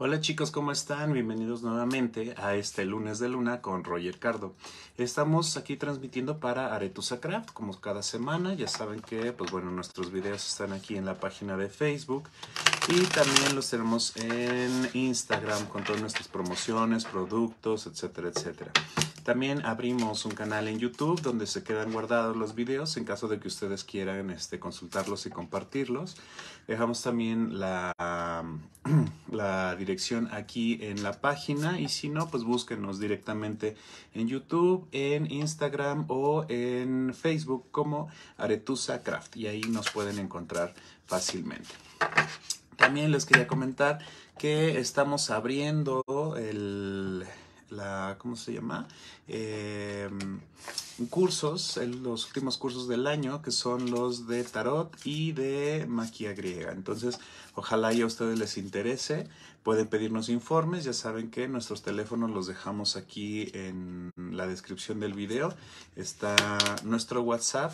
Hola chicos, ¿cómo están? Bienvenidos nuevamente a este lunes de luna con Roger Cardo. Estamos aquí transmitiendo para Aretusa Craft, como cada semana. Ya saben que, pues bueno, nuestros videos están aquí en la página de Facebook y también los tenemos en Instagram con todas nuestras promociones, productos, etcétera, etcétera también abrimos un canal en YouTube donde se quedan guardados los videos en caso de que ustedes quieran este, consultarlos y compartirlos. Dejamos también la, la dirección aquí en la página y si no, pues búsquenos directamente en YouTube, en Instagram o en Facebook como Aretusa Craft y ahí nos pueden encontrar fácilmente. También les quería comentar que estamos abriendo el la ¿cómo se llama? Em, cursos, los últimos cursos del año, que son los de tarot y de maquia griega. Entonces, ojalá y a ustedes les interese. Pueden pedirnos informes, ya saben que nuestros teléfonos los dejamos aquí en la descripción del video. Está nuestro WhatsApp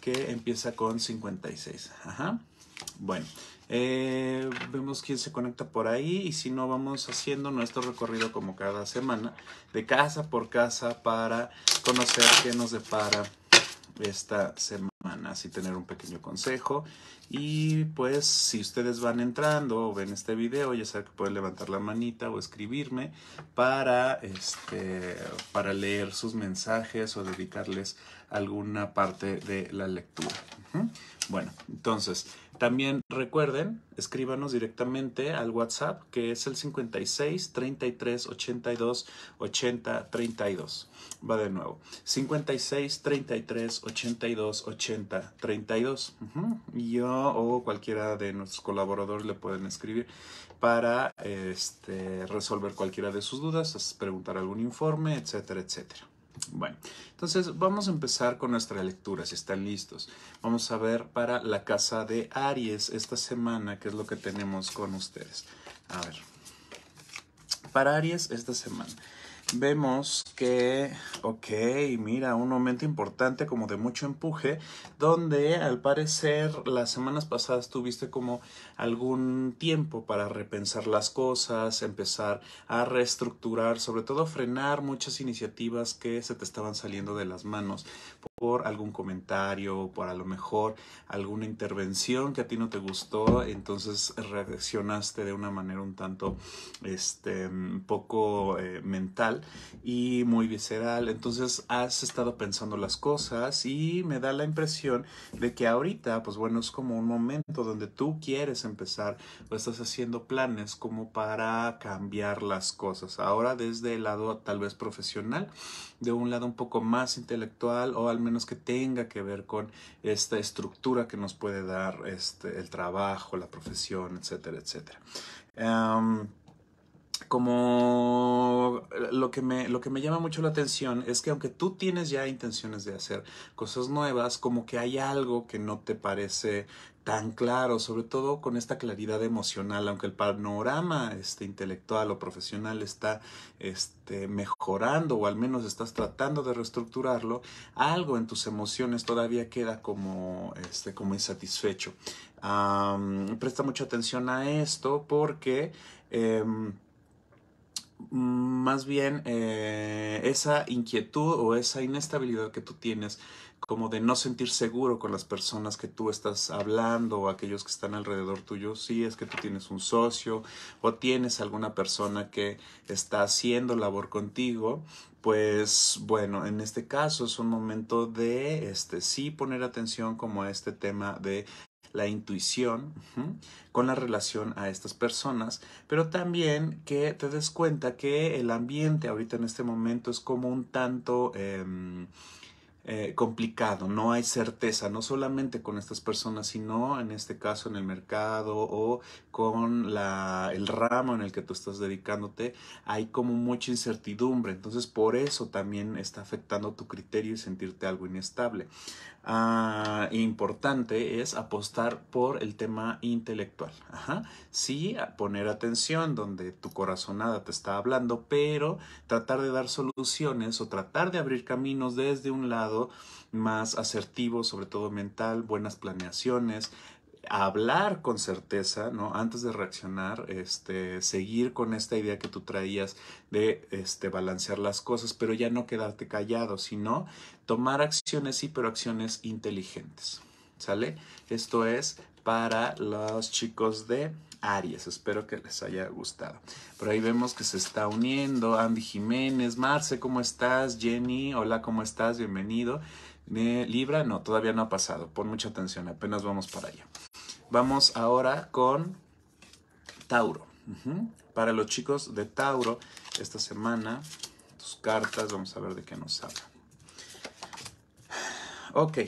que empieza con 56. Ajá. Bueno, eh, vemos quién se conecta por ahí y si no vamos haciendo nuestro recorrido como cada semana de casa por casa para conocer qué nos depara esta semana, así tener un pequeño consejo y pues si ustedes van entrando o ven este video ya saben que pueden levantar la manita o escribirme para, este, para leer sus mensajes o dedicarles alguna parte de la lectura. Bueno, entonces también recuerden, escríbanos directamente al WhatsApp que es el 56 33 82 80 32. Va de nuevo. 56 33 82 80 32. Yo o cualquiera de nuestros colaboradores le pueden escribir para este, resolver cualquiera de sus dudas, preguntar algún informe, etcétera, etcétera. Bueno, entonces vamos a empezar con nuestra lectura, si están listos. Vamos a ver para la casa de Aries esta semana, qué es lo que tenemos con ustedes. A ver, para Aries esta semana. Vemos que, ok, mira, un momento importante como de mucho empuje, donde al parecer las semanas pasadas tuviste como algún tiempo para repensar las cosas, empezar a reestructurar, sobre todo frenar muchas iniciativas que se te estaban saliendo de las manos por algún comentario, por a lo mejor alguna intervención que a ti no te gustó, entonces reaccionaste de una manera un tanto este, poco eh, mental y muy visceral. Entonces has estado pensando las cosas y me da la impresión de que ahorita, pues bueno, es como un momento donde tú quieres empezar o estás haciendo planes como para cambiar las cosas. Ahora desde el lado tal vez profesional, de un lado un poco más intelectual o al menos que tenga que ver con esta estructura que nos puede dar este, el trabajo, la profesión, etcétera, etcétera. Em, como lo que, me, lo que me llama mucho la atención es que aunque tú tienes ya intenciones de hacer cosas nuevas, como que hay algo que no te parece tan claro, sobre todo con esta claridad emocional, aunque el panorama este, intelectual o profesional está este, mejorando o al menos estás tratando de reestructurarlo, algo en tus emociones todavía queda como, este, como insatisfecho. presta mucha atención a esto porque... Em, más bien eh, esa inquietud o esa inestabilidad que tú tienes como de no sentir seguro con las personas que tú estás hablando o aquellos que están alrededor tuyo, si es que tú tienes un socio o tienes alguna persona que está haciendo labor contigo, pues bueno, en este caso es un momento de este sí poner atención como a este tema de la intuición con la relación a estas personas, pero también que te des cuenta que el ambiente ahorita en este momento es como un tanto em, eh, complicado, no hay certeza, no solamente con estas personas, sino en este caso en el mercado o con la, el ramo en el que tú estás dedicándote, hay como mucha incertidumbre, entonces por eso también está afectando tu criterio y sentirte algo inestable. Ah, importante es apostar por el tema intelectual. Sí, poner atención donde tu corazonada te está hablando, pero tratar de dar soluciones o tratar de abrir caminos desde un lado más asertivo, sobre todo mental, buenas planeaciones, hablar con certeza, ¿no? Antes de reaccionar, este, seguir con esta idea que tú traías de este, balancear las cosas, pero ya no quedarte callado, sino Tomar acciones, sí, pero acciones inteligentes. ¿Sale? Esto es para los chicos de Aries. Espero que les haya gustado. Por ahí vemos que se está uniendo Andy Jiménez, Marce, ¿cómo estás? Jenny, hola, ¿cómo estás? Bienvenido. Eh, Libra, no, todavía no ha pasado. Pon mucha atención, apenas vamos para allá. Vamos ahora con Tauro. Para los chicos de Tauro, esta semana, tus cartas, vamos a ver de qué nos hablan. Ok,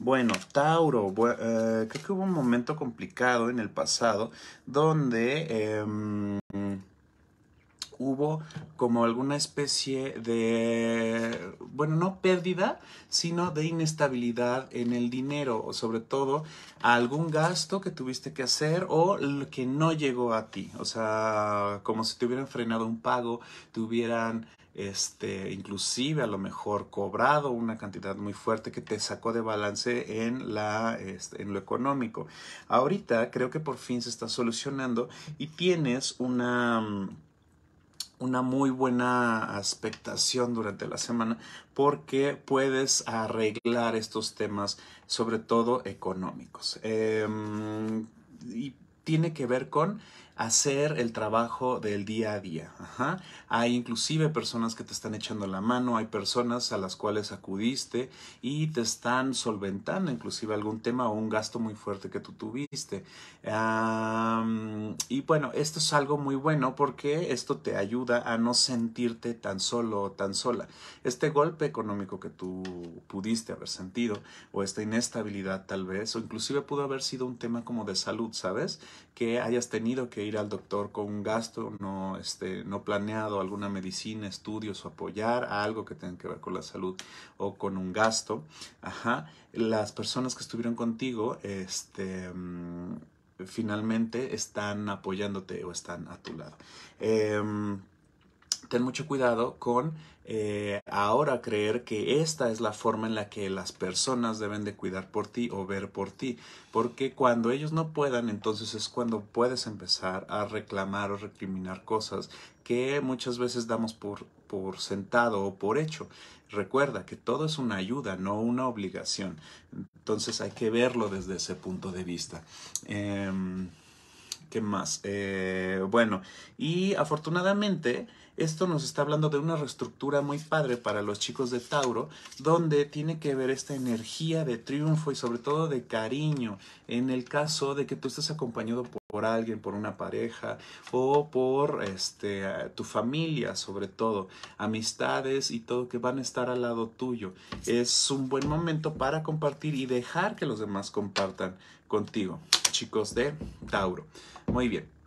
bueno, Tauro, eh, creo que hubo un momento complicado en el pasado donde... Em, hubo como alguna especie de, bueno, no pérdida, sino de inestabilidad en el dinero, o sobre todo algún gasto que tuviste que hacer o que no llegó a ti, o sea, como si te hubieran frenado un pago, te hubieran este, inclusive a lo mejor cobrado una cantidad muy fuerte que te sacó de balance en, la, este, en lo económico. Ahorita creo que por fin se está solucionando y tienes una mm, una muy buena expectación durante la semana porque puedes arreglar estos temas, sobre todo económicos. Em, y tiene que ver con hacer el trabajo del día a día. Hay inclusive personas que te están echando la mano, hay personas a las cuales acudiste y te están solventando inclusive algún tema o un gasto muy fuerte que tú tuviste. y bueno, esto es algo muy bueno porque esto te ayuda a no sentirte tan solo o tan sola. Este golpe económico que tú pudiste haber sentido o esta inestabilidad tal vez o inclusive pudo haber sido un tema como de salud, ¿sabes? Que hayas tenido que ir al doctor con un gasto no, este, no planeado, alguna medicina, estudios o apoyar a algo que tenga que ver con la salud o con un gasto. Ajá. Las personas que estuvieron contigo, este, mm, finalmente están apoyándote o están a tu lado. Em, ten mucho cuidado con eh, ahora creer que esta es la forma en la que las personas deben de cuidar por ti o ver por ti, porque cuando ellos no puedan, entonces es cuando puedes empezar a reclamar o recriminar cosas que muchas veces damos por, por sentado o por hecho. Recuerda que todo es una ayuda, no una obligación. Entonces hay que verlo desde ese punto de vista. Em, ¿Qué más? Eh, bueno, y afortunadamente esto nos está hablando de una reestructura muy padre para los chicos de Tauro, donde tiene que ver esta energía de triunfo y sobre todo de cariño en el caso de que tú estés acompañado por alguien, por una pareja o por este, tu familia sobre todo, amistades y todo que van a estar al lado tuyo. Es un buen momento para compartir y dejar que los demás compartan contigo, chicos de Tauro. Muy bien.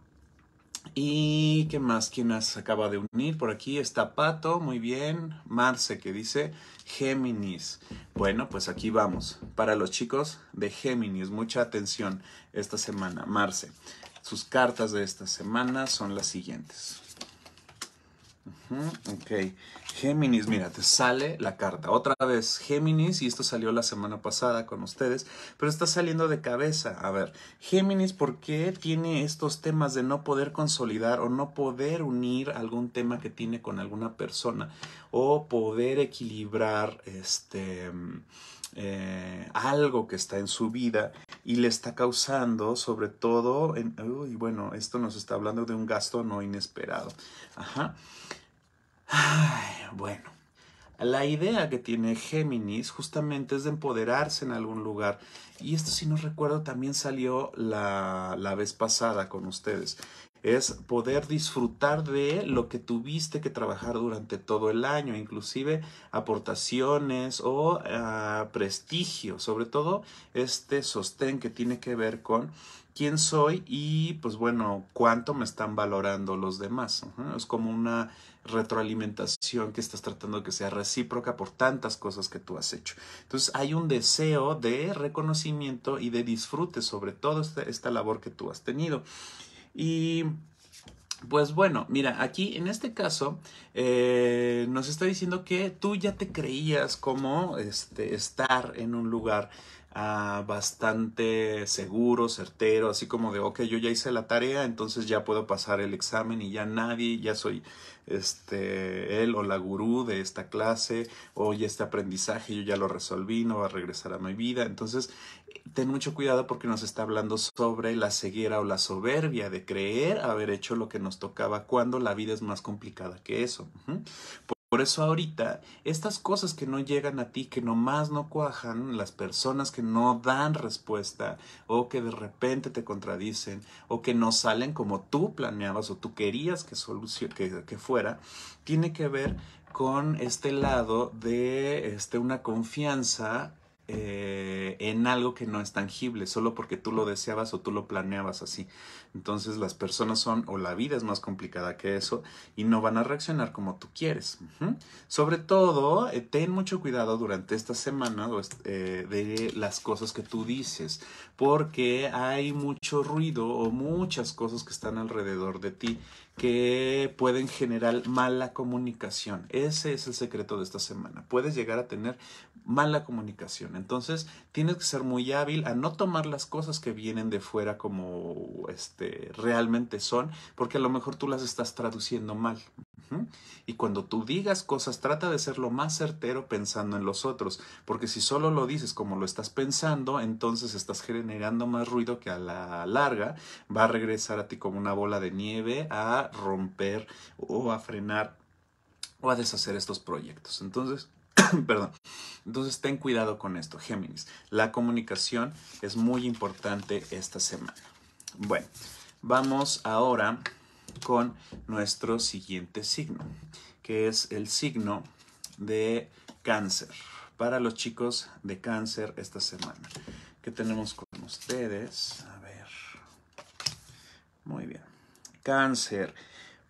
¿Y qué más? ¿Quién nos acaba de unir? Por aquí está Pato, muy bien. Marce que dice Géminis. Bueno, pues aquí vamos. Para los chicos de Géminis, mucha atención esta semana. Marce, sus cartas de esta semana son las siguientes. Ok. Géminis, mira, te sale la carta. Otra vez, Géminis, y esto salió la semana pasada con ustedes, pero está saliendo de cabeza. A ver, Géminis, ¿por qué tiene estos temas de no poder consolidar o no poder unir algún tema que tiene con alguna persona? O poder equilibrar este. Eh, algo que está en su vida y le está causando sobre todo Y bueno esto nos está hablando de un gasto no inesperado ajá bueno, la idea que tiene Géminis justamente es de empoderarse en algún lugar. Y esto, si no recuerdo, también salió la, la vez pasada con ustedes es poder disfrutar de lo que tuviste que trabajar durante todo el año, inclusive aportaciones o ah, prestigio, sobre todo este sostén que tiene que ver con quién soy y pues bueno, cuánto me están valorando los demás. Es como una retroalimentación que estás tratando que sea recíproca por tantas cosas que tú has hecho. Entonces hay un deseo de reconocimiento y de disfrute sobre todo este, esta, labor que tú has tenido. Y pues bueno, mira, aquí en este caso eh, nos está diciendo que tú ya te creías como este, estar en un lugar bastante seguro, certero, así como de, ok, yo ya hice la tarea, entonces ya puedo pasar el examen y ya nadie, ya soy este, él o la gurú de esta clase, o ya este aprendizaje yo ya lo resolví, no va a regresar a mi vida. Entonces, ten mucho cuidado porque nos está hablando sobre la ceguera o la soberbia de creer haber hecho lo que nos tocaba cuando la vida es más complicada que eso. Por eso ahorita, estas cosas que no llegan a ti, que nomás no cuajan, las personas que no dan respuesta o que de repente te contradicen o que no salen como tú planeabas o tú querías que, que, que fuera, tiene que ver con este lado de este, una confianza eh, en algo que no es tangible, solo porque tú lo deseabas o tú lo planeabas así. Entonces las personas son o la vida es más complicada que eso y no van a reaccionar como tú quieres. Sobre todo, eh, ten mucho cuidado durante esta semana eh, de las cosas que tú dices, porque hay mucho ruido o muchas cosas que están alrededor de ti que pueden generar mala comunicación. Ese es el secreto de esta semana. Puedes llegar a tener mala comunicación. Entonces, tienes que ser muy hábil a no tomar las cosas que vienen de fuera como este este, realmente son, porque a lo mejor tú las estás traduciendo mal. Y cuando tú digas cosas, trata de ser lo más certero pensando en los otros, porque si solo lo dices como lo estás pensando, entonces estás generando más ruido que a la larga va a regresar a ti como una bola de nieve a romper o a frenar o a deshacer estos proyectos. Entonces, perdón. Entonces ten cuidado con esto, Géminis. La comunicación es muy importante esta semana. Bueno, vamos ahora con nuestro siguiente signo, que es el signo de cáncer. Para los chicos de cáncer esta semana. ¿Qué tenemos con ustedes? A ver. Muy bien. Cáncer.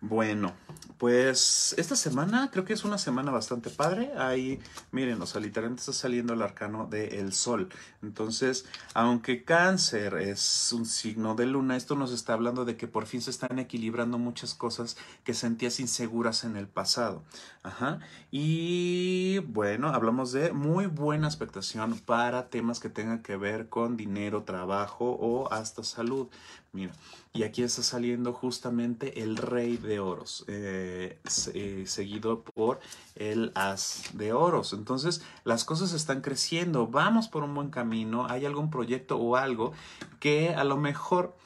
Bueno, pues esta semana creo que es una semana bastante padre. Ahí, miren, o sea, literalmente está saliendo el arcano del sol. Entonces, aunque cáncer es un signo de luna, esto nos está hablando de que por fin se están equilibrando muchas cosas que sentías inseguras en el pasado. Ajá. Y bueno, hablamos de muy buena expectación para temas que tengan que ver con dinero, trabajo o hasta salud. Mira, y aquí está saliendo justamente el rey de oros, eh, eh, seguido por el as de oros. Entonces, las cosas están creciendo, vamos por un buen camino, hay algún proyecto o algo que a lo mejor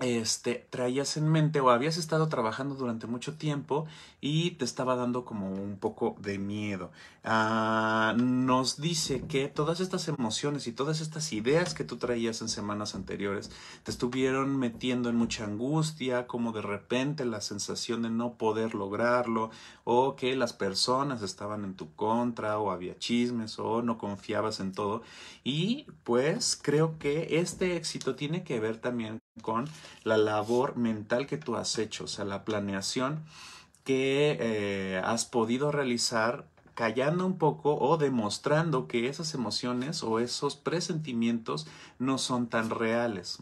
este, traías en mente o habías estado trabajando durante mucho tiempo y te estaba dando como un poco de miedo. Ah, nos dice que todas estas emociones y todas estas ideas que tú traías en semanas anteriores te estuvieron metiendo en mucha angustia, como de repente la sensación de no poder lograrlo o que las personas estaban en tu contra o había chismes o no confiabas en todo. Y pues creo que este éxito tiene que ver también con la labor mental que tú has hecho, o sea, la planeación que eh, has podido realizar callando un poco o demostrando que esas emociones o esos presentimientos no son tan reales.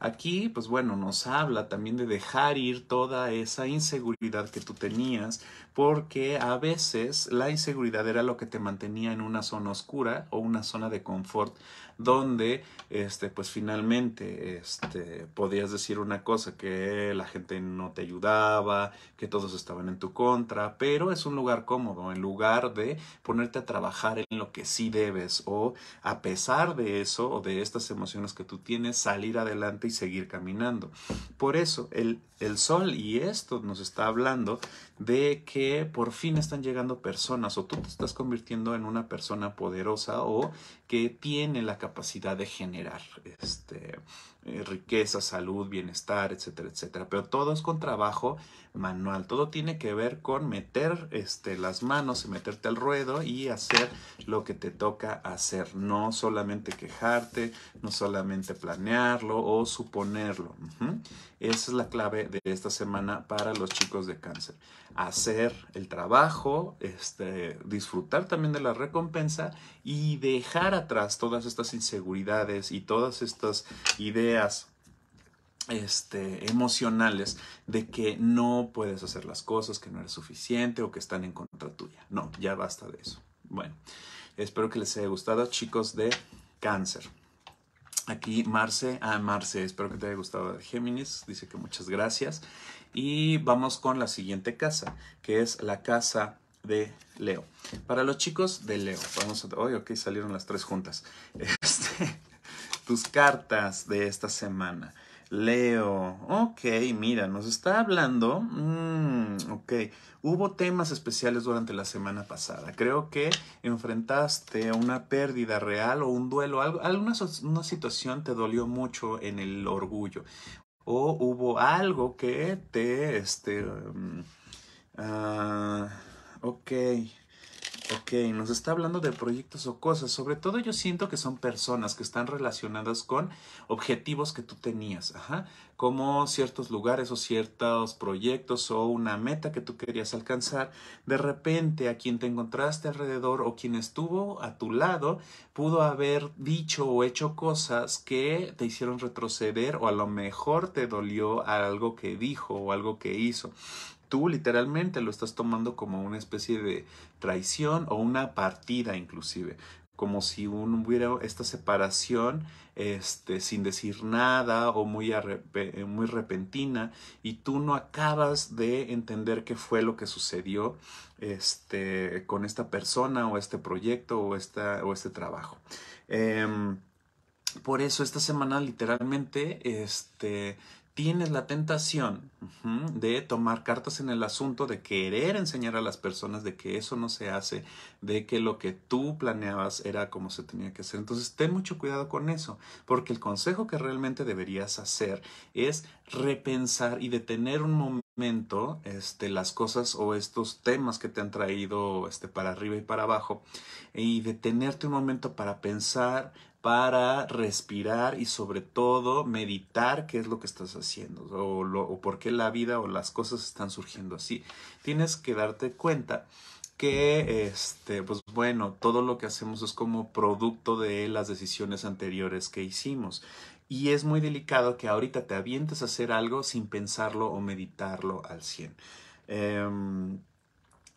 Aquí, pues bueno, nos habla también de dejar ir toda esa inseguridad que tú tenías, porque a veces la inseguridad era lo que te mantenía en una zona oscura o una zona de confort donde este, pues finalmente este, podías decir una cosa, que la gente no te ayudaba, que todos estaban en tu contra, pero es un lugar cómodo, en lugar de ponerte a trabajar en lo que sí debes o a pesar de eso o de estas emociones que tú tienes, salir adelante y seguir caminando. Por eso el, el sol y esto nos está hablando de que por fin están llegando personas o tú te estás convirtiendo en una persona poderosa o que tiene la capacidad de generar este, eh, riqueza, salud, bienestar, etcétera, etcétera. Pero todo es con trabajo manual, todo tiene que ver con meter este, las manos y meterte al ruedo y hacer lo que te toca hacer, no solamente quejarte, no solamente planearlo o suponerlo. Esa es la clave de esta semana para los chicos de cáncer. Hacer el trabajo, este, disfrutar también de la recompensa y dejar atrás todas estas inseguridades y todas estas ideas este, emocionales de que no puedes hacer las cosas, que no eres suficiente o que están en contra tuya. No, ya basta de eso. Bueno, espero que les haya gustado, chicos de cáncer. Aquí Marce, a ah, Marce, espero que te haya gustado de Géminis, dice que muchas gracias. Y vamos con la siguiente casa, que es la casa de Leo. Para los chicos de Leo, vamos a... Oye, ok, salieron las tres juntas. Este, tus cartas de esta semana. Leo, ok, mira, nos está hablando, mm, ok, hubo temas especiales durante la semana pasada, creo que enfrentaste una pérdida real o un duelo, alguna una situación te dolió mucho en el orgullo o hubo algo que te, este, mm, ah, ok, Ok, nos está hablando de proyectos o cosas. Sobre todo yo siento que son personas que están relacionadas con objetivos que tú tenías, Ajá. como ciertos lugares o ciertos proyectos o una meta que tú querías alcanzar. De repente a quien te encontraste alrededor o quien estuvo a tu lado pudo haber dicho o hecho cosas que te hicieron retroceder o a lo mejor te dolió algo que dijo o algo que hizo tú literalmente lo estás tomando como una especie de traición o una partida inclusive como si hubiera esta separación este, sin decir nada o muy, eh, muy repentina y tú no acabas de entender qué fue lo que sucedió este, con esta persona o este proyecto o, o este trabajo. Em, por eso esta semana literalmente este, tienes la tentación de tomar cartas en el asunto, de querer enseñar a las personas de que eso no se hace, de que lo que tú planeabas era como se tenía que hacer. Entonces, ten mucho cuidado con eso, porque el consejo que realmente deberías hacer es repensar y detener un momento este, las cosas o estos temas que te han traído este, para arriba y para abajo, y detenerte un momento para pensar, para respirar y sobre todo meditar qué es lo que estás haciendo o, por qué la vida o las cosas están surgiendo así. Tienes que darte cuenta que, este, pues bueno, todo lo que hacemos es como producto de las decisiones anteriores que hicimos. Y es muy delicado que ahorita te avientes a hacer algo sin pensarlo o meditarlo al 100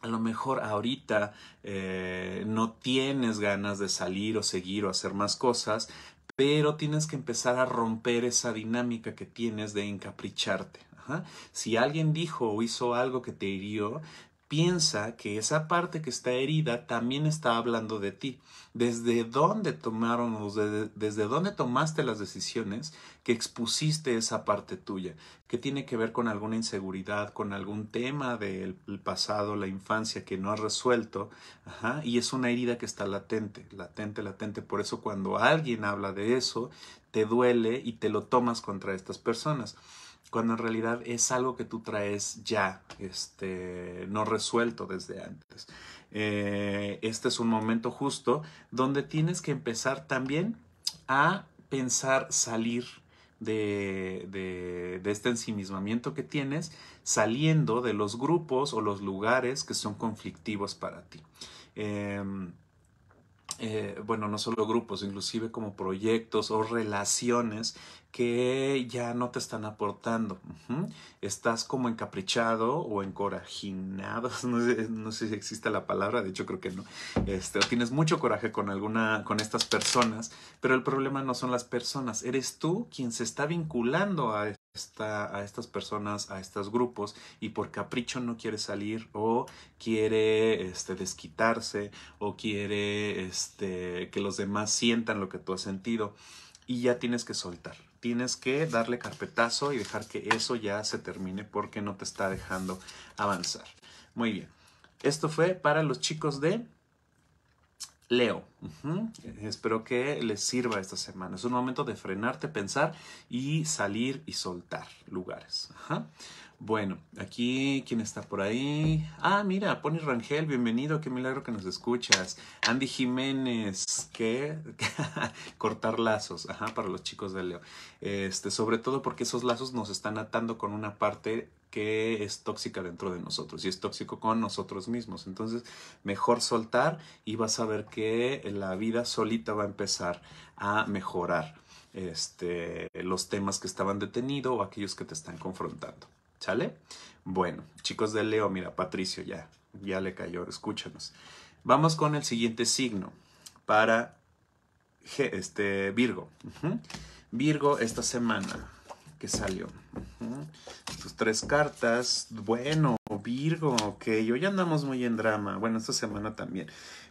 a lo mejor ahorita eh, no tienes ganas de salir o seguir o hacer más cosas, pero tienes que empezar a romper esa dinámica que tienes de encapricharte. Si alguien dijo o hizo algo que te hirió, piensa que esa parte que está herida también está hablando de ti. Desde dónde tomaron, desde dónde tomaste las decisiones que expusiste esa parte tuya, que tiene que ver con alguna inseguridad, con algún tema del pasado, la infancia que no has resuelto, Ajá. y es una herida que está latente, latente, latente. Por eso cuando alguien habla de eso, te duele y te lo tomas contra estas personas cuando en realidad es algo que tú traes ya, este, no resuelto desde antes. Eh, este es un momento justo donde tienes que empezar también a pensar salir de, este ensimismamiento que tienes, saliendo de los grupos o los lugares que son conflictivos para ti. Em, eh, bueno, no solo grupos, inclusive como proyectos o relaciones que ya no te están aportando. Estás como encaprichado o encorajinado, no sé, no sé, si existe la palabra, de hecho creo que no. Este, tienes mucho coraje con alguna, con estas personas, pero el problema no son las personas, eres tú quien se está vinculando a esta, a estas personas, a estos grupos, y por capricho no quiere salir o quiere este, desquitarse o quiere este, que los demás sientan lo que tú has sentido y ya tienes que soltar tienes que darle carpetazo y dejar que eso ya se termine porque no te está dejando avanzar. Muy bien. Esto fue para los chicos de Leo. Espero que les sirva esta semana. Es un momento de frenarte, pensar y salir y soltar lugares. Ajá. Bueno, aquí, ¿quién está por ahí? Ah, mira, Pony Rangel, bienvenido, qué milagro que nos escuchas. Andy Jiménez, ¿qué? Cortar lazos, ajá, para los chicos de Leo. Este, sobre todo porque esos lazos nos están atando con una parte que es tóxica dentro de nosotros y es tóxico con nosotros mismos. Entonces, mejor soltar y vas a ver que la vida solita va a empezar a mejorar este, los temas que estaban detenidos o aquellos que te están confrontando. ¿Sale? Bueno, chicos de Leo, mira, Patricio ya, ya le cayó, escúchanos. Vamos con el siguiente signo para este, Virgo. Virgo esta semana que salió. Tus tres cartas. Bueno, Virgo, que hoy yo ya andamos muy en drama. Bueno, esta semana también.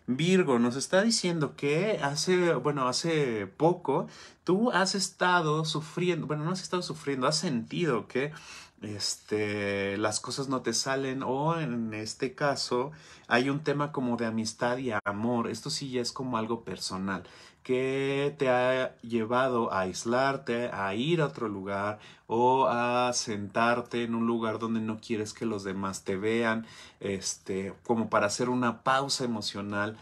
Virgo nos está diciendo que hace, bueno, hace poco tú has estado sufriendo, bueno, no has estado sufriendo, has sentido que este, las cosas no te salen o en este caso hay un tema como de amistad y amor. Esto sí ya es como algo personal que te ha llevado a aislarte, a ir a otro lugar o a sentarte en un lugar donde no quieres que los demás te vean, este, como para hacer una pausa emocional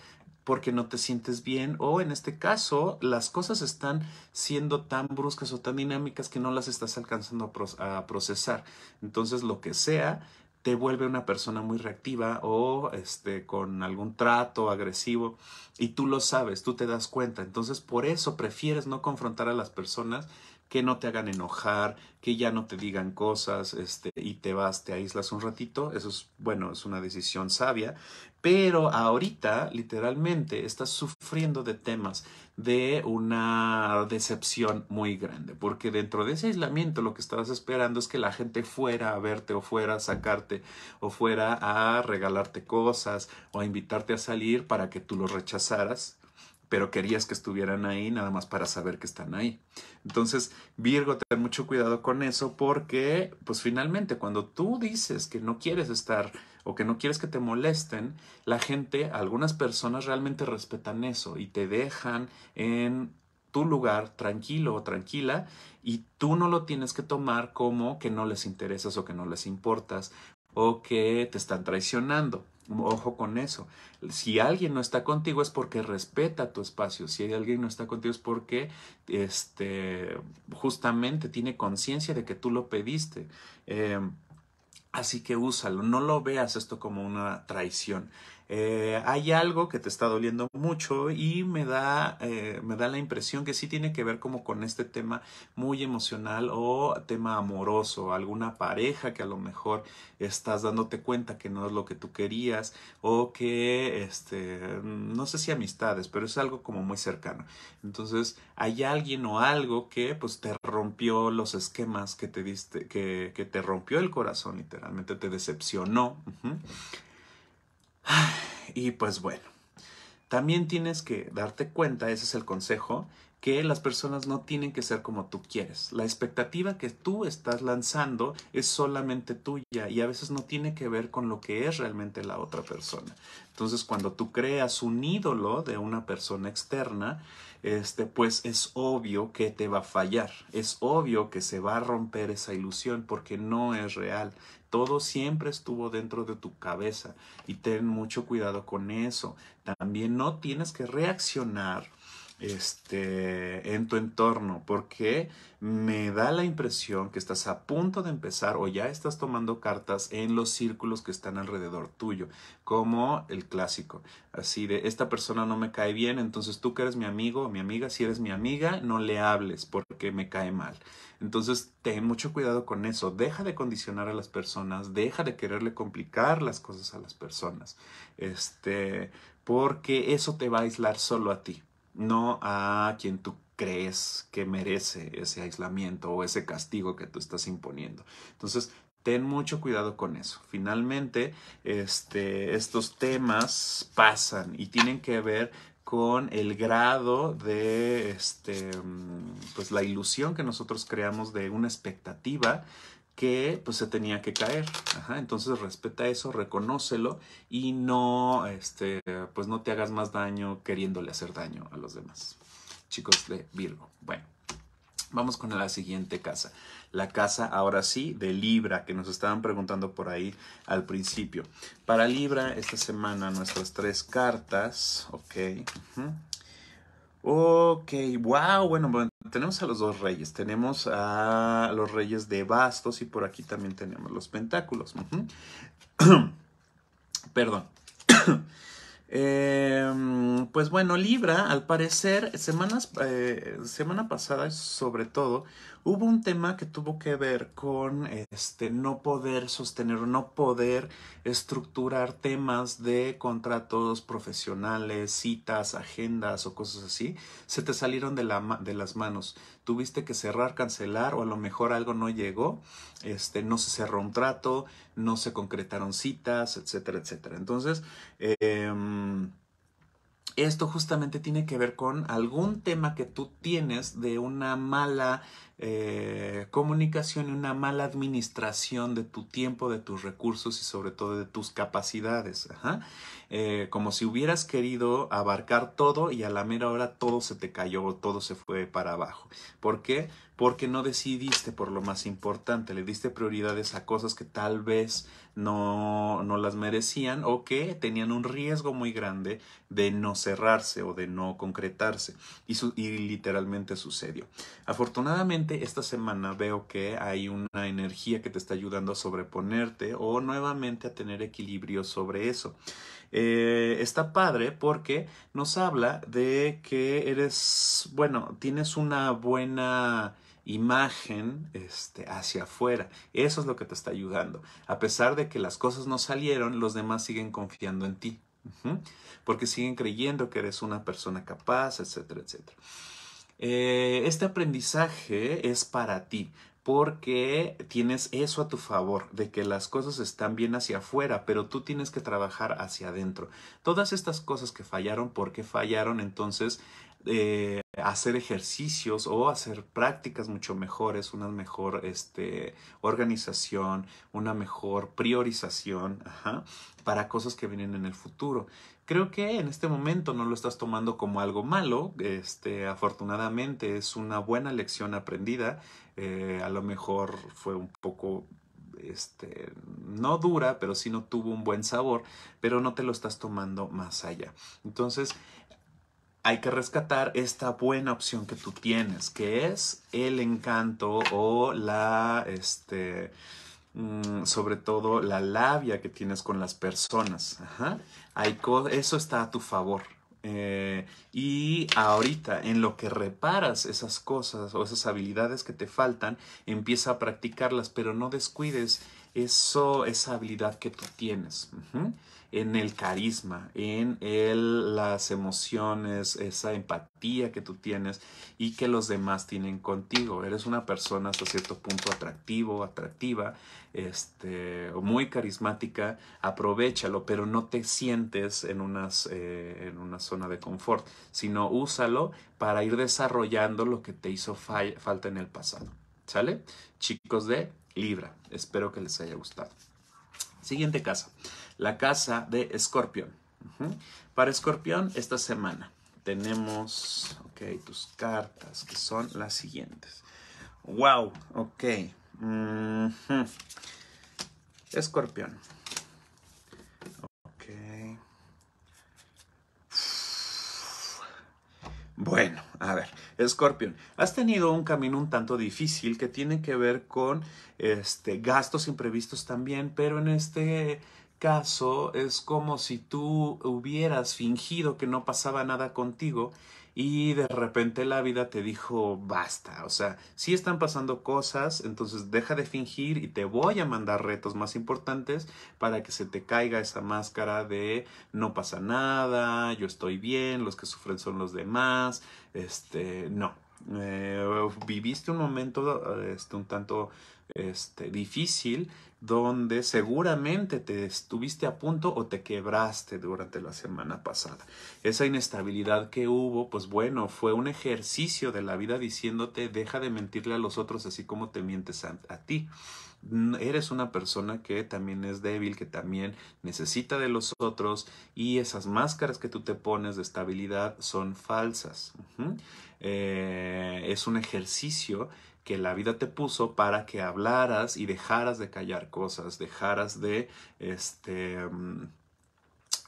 porque no te sientes bien o en este caso las cosas están siendo tan bruscas o tan dinámicas que no las estás alcanzando a procesar. Entonces lo que sea te vuelve una persona muy reactiva o este, con algún trato agresivo y tú lo sabes, tú te das cuenta. Entonces por eso prefieres no confrontar a las personas que no te hagan enojar, que ya no te digan cosas este, y te vas, te aíslas un ratito. Eso es, bueno, es una decisión sabia. Pero ahorita, literalmente, estás sufriendo de temas de una decepción muy grande, porque dentro de ese aislamiento lo que estabas esperando es que la gente fuera a verte o fuera a sacarte o fuera a regalarte cosas o a invitarte a salir para que tú lo rechazaras pero querías que estuvieran ahí nada más para saber que están ahí. Entonces, Virgo, ten mucho cuidado con eso porque, pues finalmente, cuando tú dices que no quieres estar o que no quieres que te molesten, la gente, algunas personas realmente respetan eso y te dejan en tu lugar tranquilo o tranquila y tú no lo tienes que tomar como que no les interesas o que no les importas o que te están traicionando. Ojo con eso. Si alguien no está contigo es porque respeta tu espacio. Si alguien no está contigo es porque este, justamente tiene conciencia de que tú lo pediste. Em, así que úsalo. No lo veas esto como una traición. Eh, hay algo que te está doliendo mucho y me da, eh, me da la impresión que sí tiene que ver como con este tema muy emocional o tema amoroso, alguna pareja que a lo mejor estás dándote cuenta que no es lo que tú querías o que, este, no sé si amistades, pero es algo como muy cercano. Entonces, hay alguien o algo que pues te rompió los esquemas que te que, que te rompió el corazón literalmente, te decepcionó. Y pues bueno, también tienes que darte cuenta, ese es el consejo, que las personas no tienen que ser como tú quieres. La expectativa que tú estás lanzando es solamente tuya y a veces no tiene que ver con lo que es realmente la otra persona. Entonces, cuando tú creas un ídolo de una persona externa, este, pues es obvio que te va a fallar, es obvio que se va a romper esa ilusión porque no es real. Todo siempre estuvo dentro de tu cabeza y ten mucho cuidado con eso. También no tienes que reaccionar este, en tu entorno, porque me da la impresión que estás a punto de empezar o ya estás tomando cartas en los círculos que están alrededor tuyo, como el clásico, así de esta persona no me cae bien, entonces tú que eres mi amigo o mi amiga, si eres mi amiga, no le hables porque me cae mal. Entonces, ten mucho cuidado con eso, deja de condicionar a las personas, deja de quererle complicar las cosas a las personas, este, porque eso te va a aislar solo a ti no a quien tú crees que merece ese aislamiento o ese castigo que tú estás imponiendo. Entonces, ten mucho cuidado con eso. Finalmente, este, estos temas pasan y tienen que ver con el grado de este, mm, pues, la ilusión que nosotros creamos de una expectativa que pues se tenía que caer. entonces respeta eso, reconócelo y no, este, pues no te hagas más daño queriéndole hacer daño a los demás. Chicos de Virgo. Bueno, vamos con la siguiente casa. La casa ahora sí de Libra, que nos estaban preguntando por ahí al principio. Para Libra, esta semana nuestras tres cartas, ok. Ok, wow, bueno, tenemos a los dos reyes, tenemos a los reyes de bastos y por aquí también tenemos los pentáculos. Perdón. Em, pues bueno, Libra, al parecer, semanas, eh, semana pasada sobre todo, hubo un tema que tuvo que ver con este no poder sostener, no poder estructurar temas de contratos profesionales, citas, agendas o cosas así. Se te salieron de, la, de las manos. Tuviste que cerrar, cancelar o a lo mejor algo no llegó. Este, no se cerró un trato, no se concretaron citas, etcétera, etcétera. Entonces, em, esto justamente tiene que ver con algún tema que tú tienes de una mala eh, comunicación y una mala administración de tu tiempo, de tus recursos y sobre todo de tus capacidades. Ajá. Eh, como si hubieras querido abarcar todo y a la mera hora todo se te cayó, todo se fue para abajo. ¿Por qué? Porque no decidiste por lo más importante, le diste prioridades a cosas que tal vez no, no las merecían o que tenían un riesgo muy grande de no cerrarse o de no concretarse. Y, su, y literalmente sucedió. Afortunadamente esta semana veo que hay una energía que te está ayudando a sobreponerte o nuevamente a tener equilibrio sobre eso. Eh, está padre porque nos habla de que eres, bueno, tienes una buena imagen este, hacia afuera. Eso es lo que te está ayudando. A pesar de que las cosas no salieron, los demás siguen confiando en ti. Porque siguen creyendo que eres una persona capaz, etcétera, etcétera. Eh, este aprendizaje es para ti porque tienes eso a tu favor, de que las cosas están bien hacia afuera, pero tú tienes que trabajar hacia adentro. Todas estas cosas que fallaron, ¿por qué fallaron? Entonces eh, hacer ejercicios o hacer prácticas mucho mejores, una mejor este, organización, una mejor priorización ajá, para cosas que vienen en el futuro. Creo que en este momento no lo estás tomando como algo malo, este, afortunadamente es una buena lección aprendida, eh, a lo mejor fue un poco este, no dura, pero sí no tuvo un buen sabor, pero no te lo estás tomando más allá. Entonces, hay que rescatar esta buena opción que tú tienes, que es el encanto o la, este, mm, sobre todo la labia que tienes con las personas. Ajá. Hay eso está a tu favor. Eh, y ahorita, en lo que reparas esas cosas o esas habilidades que te faltan, empieza a practicarlas, pero no descuides eso, esa habilidad que tú tienes en el carisma, en las emociones, esa empatía que tú tienes y que los demás tienen contigo. Eres una persona hasta cierto punto atractivo, atractiva, este, muy carismática, aprovechalo, pero no te sientes en, unas, eh, en una zona de confort, sino úsalo para ir desarrollando lo que te hizo falta en el pasado. ¿Sale? Chicos de Libra, espero que les haya gustado. Siguiente casa. La casa de Escorpión. Para Escorpión, esta semana tenemos, ok, tus cartas, que son las siguientes. Wow, ok. Escorpión. Ok. Bueno, a ver, Escorpión, has tenido un camino un tanto difícil que tiene que ver con este, gastos imprevistos también, pero en este caso es como si tú hubieras fingido que no pasaba nada contigo y de repente la vida te dijo basta, o sea, si están pasando cosas, entonces deja de fingir y te voy a mandar retos más importantes para que se te caiga esa máscara de no pasa nada, yo estoy bien, los que sufren son los demás, este, no. Eh, viviste un momento este, un tanto este, difícil donde seguramente te estuviste a punto o te quebraste durante la semana pasada. Esa inestabilidad que hubo, pues bueno, fue un ejercicio de la vida diciéndote deja de mentirle a los otros así como te mientes a, ti. Mm, eres una persona que también es débil, que también necesita de los otros y esas máscaras que tú te pones de estabilidad son falsas. Eh, es un ejercicio que la vida te puso para que hablaras y dejaras de callar cosas, dejaras de, este, mm,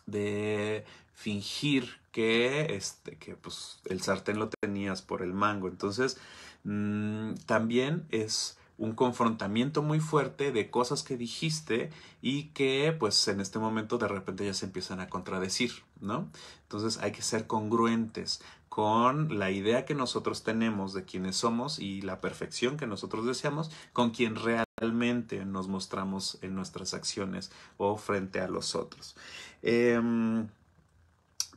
de fingir que, este, que pues, el sartén lo tenías por el mango. Entonces, mm, también es un confrontamiento muy fuerte de cosas que dijiste y que pues en este momento de repente ya se empiezan a contradecir, ¿no? Entonces hay que ser congruentes con la idea que nosotros tenemos de quienes somos y la perfección que nosotros deseamos con quien realmente nos mostramos en nuestras acciones o frente a los otros. Em,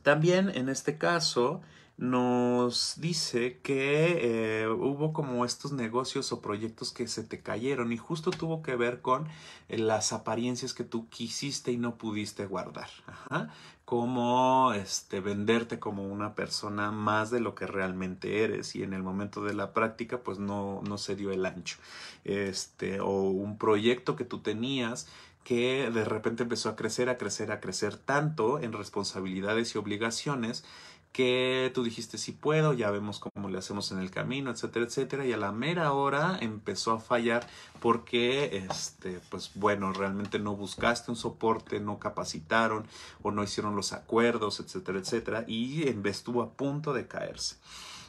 también en este caso, nos dice que eh, hubo como estos negocios o proyectos que se te cayeron y justo tuvo que ver con eh, las apariencias que tú quisiste y no pudiste guardar. Ajá. Como este, venderte como una persona más de lo que realmente eres y en el momento de la práctica pues no, no se dio el ancho. Este, o un proyecto que tú tenías que de repente empezó a crecer, a crecer, a crecer tanto en responsabilidades y obligaciones que tú dijiste si puedo, ya vemos cómo le hacemos en el camino, etcétera, etcétera, y a la mera hora empezó a fallar porque, este, pues bueno, realmente no buscaste un soporte, no capacitaron o no hicieron los acuerdos, etcétera, etcétera, y estuvo a punto de caerse.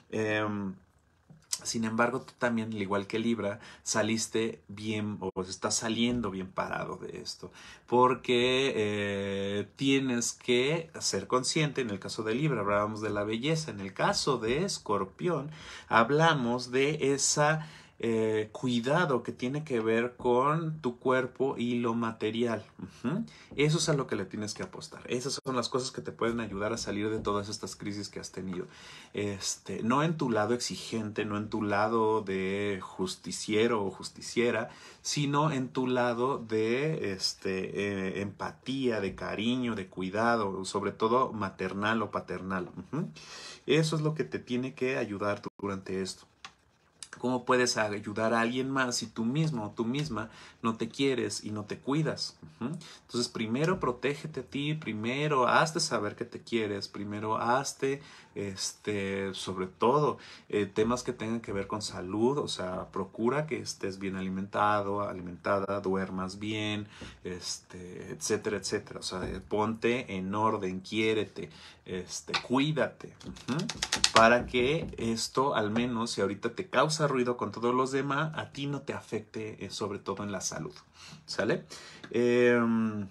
Em, sin embargo, tú también, al igual que Libra, saliste bien o pues, estás saliendo bien parado de esto, porque eh, tienes que ser consciente, en el caso de Libra hablábamos de la belleza, en el caso de Escorpión hablamos de esa eh, cuidado que tiene que ver con tu cuerpo y lo material. Eso es a lo que le tienes que apostar. Esas son las cosas que te pueden ayudar a salir de todas estas crisis que has tenido. Este, no en tu lado exigente, no en tu lado de justiciero o justiciera, sino en tu lado de este, eh, empatía, de cariño, de cuidado, sobre todo maternal o paternal. Eso es lo que te tiene que ayudar durante esto. ¿Cómo puedes ayudar a alguien más si tú mismo o tú misma no te quieres y no te cuidas? Entonces, primero protégete a ti, primero hazte saber que te quieres, primero hazte este, sobre todo eh, temas que tengan que ver con salud, o sea, procura que estés bien alimentado, alimentada, duermas bien, este, etcétera, etcétera. O sea, eh, ponte en orden, quiérete, este, cuídate, para que esto, al menos si ahorita te causa ruido con todos los demás, a ti no te afecte, eh, sobre todo en la salud. ¿Sale? Em,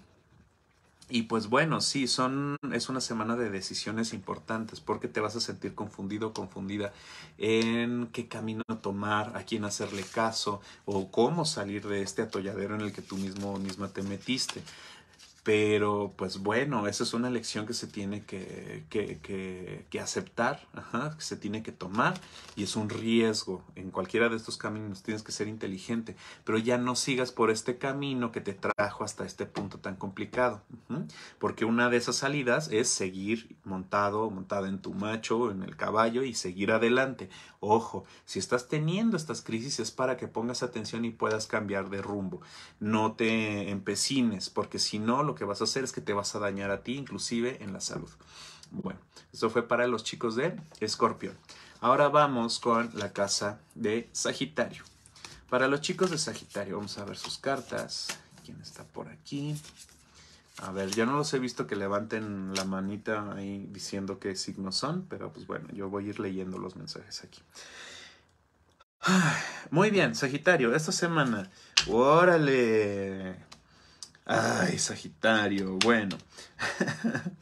y pues bueno, sí, son, es una semana de decisiones importantes porque te vas a sentir confundido, confundida en qué camino tomar, a quién hacerle caso o cómo salir de este atolladero en el que tú mismo misma te metiste. Pero pues bueno, esa es una lección que se tiene que, aceptar, que se tiene que tomar y es un riesgo. En cualquiera de estos caminos tienes que ser inteligente, pero ya no sigas por este camino que te trajo hasta este punto tan complicado, porque una de esas salidas es seguir montado, montada en tu macho, en el caballo y seguir adelante. Ojo, si estás teniendo estas crisis es para que pongas atención y puedas cambiar de rumbo. No te empecines, porque si no, lo lo que vas a hacer es que te vas a dañar a ti, inclusive en la salud. Bueno, eso fue para los chicos de Escorpio Ahora vamos con la casa de Sagitario. Para los chicos de Sagitario, vamos a ver sus cartas. ¿Quién está por aquí? A ver, ya no los he visto que levanten la manita ahí diciendo qué signos son, pero pues bueno, yo voy a ir leyendo los mensajes aquí. Muy bien, Sagitario, esta semana. Órale, Ay, Sagitario, bueno.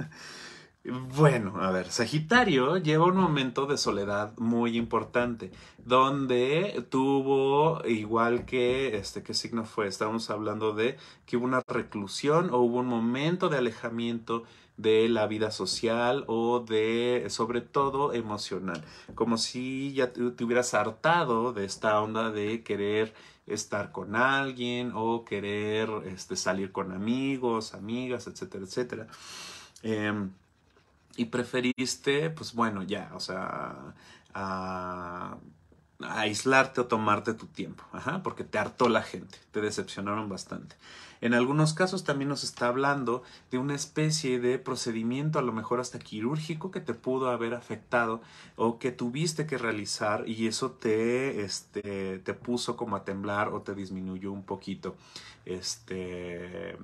Bueno, a ver, Sagitario lleva un momento de soledad muy importante, donde tuvo, igual que, este, ¿qué signo fue? Estábamos hablando de que hubo una reclusión o hubo un momento de alejamiento de la vida social o de, sobre todo, emocional, como si ya te hubieras hartado de esta onda de querer estar con alguien o querer este, salir con amigos, amigas, etcétera, etcétera. Em, y preferiste, pues bueno, ya, o sea, a, aislarte o tomarte tu tiempo, porque te hartó la gente, te decepcionaron bastante. En algunos casos también nos está hablando de una especie de procedimiento, a lo mejor hasta quirúrgico, que te pudo haber afectado o que tuviste que realizar y eso te, este, te puso como a temblar o te disminuyó un poquito. Este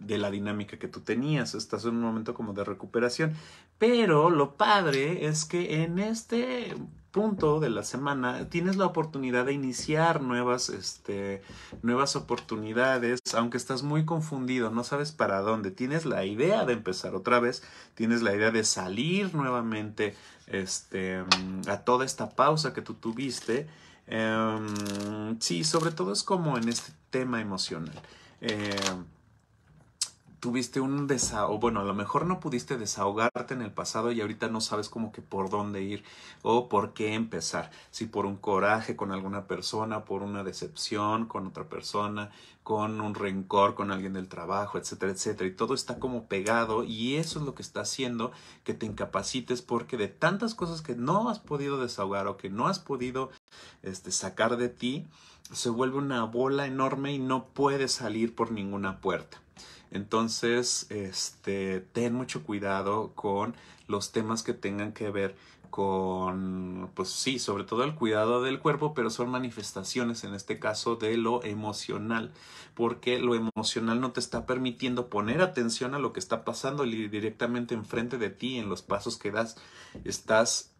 de la dinámica que tú tenías, estás en un momento como de recuperación, pero lo padre es que en este punto de la semana tienes la oportunidad de iniciar nuevas, este, nuevas oportunidades, aunque estás muy confundido, no sabes para dónde, tienes la idea de empezar otra vez, tienes la idea de salir nuevamente este, a toda esta pausa que tú tuviste. Em, sí, sobre todo es como en este tema emocional. Em, tuviste un desahogo, bueno, a lo mejor no pudiste desahogarte en el pasado y ahorita no sabes como que por dónde ir o por qué empezar. Si por un coraje con alguna persona, por una decepción con otra persona, con un rencor con alguien del trabajo, etcétera, etcétera. Y todo está como pegado y eso es lo que está haciendo que te incapacites porque de tantas cosas que no has podido desahogar o que no has podido este, sacar de ti, se vuelve una bola enorme y no puedes salir por ninguna puerta. Entonces, este, ten mucho cuidado con los temas que tengan que ver con, pues sí, sobre todo el cuidado del cuerpo, pero son manifestaciones en este caso de lo emocional, porque lo emocional no te está permitiendo poner atención a lo que está pasando directamente enfrente de ti, en los pasos que das, estás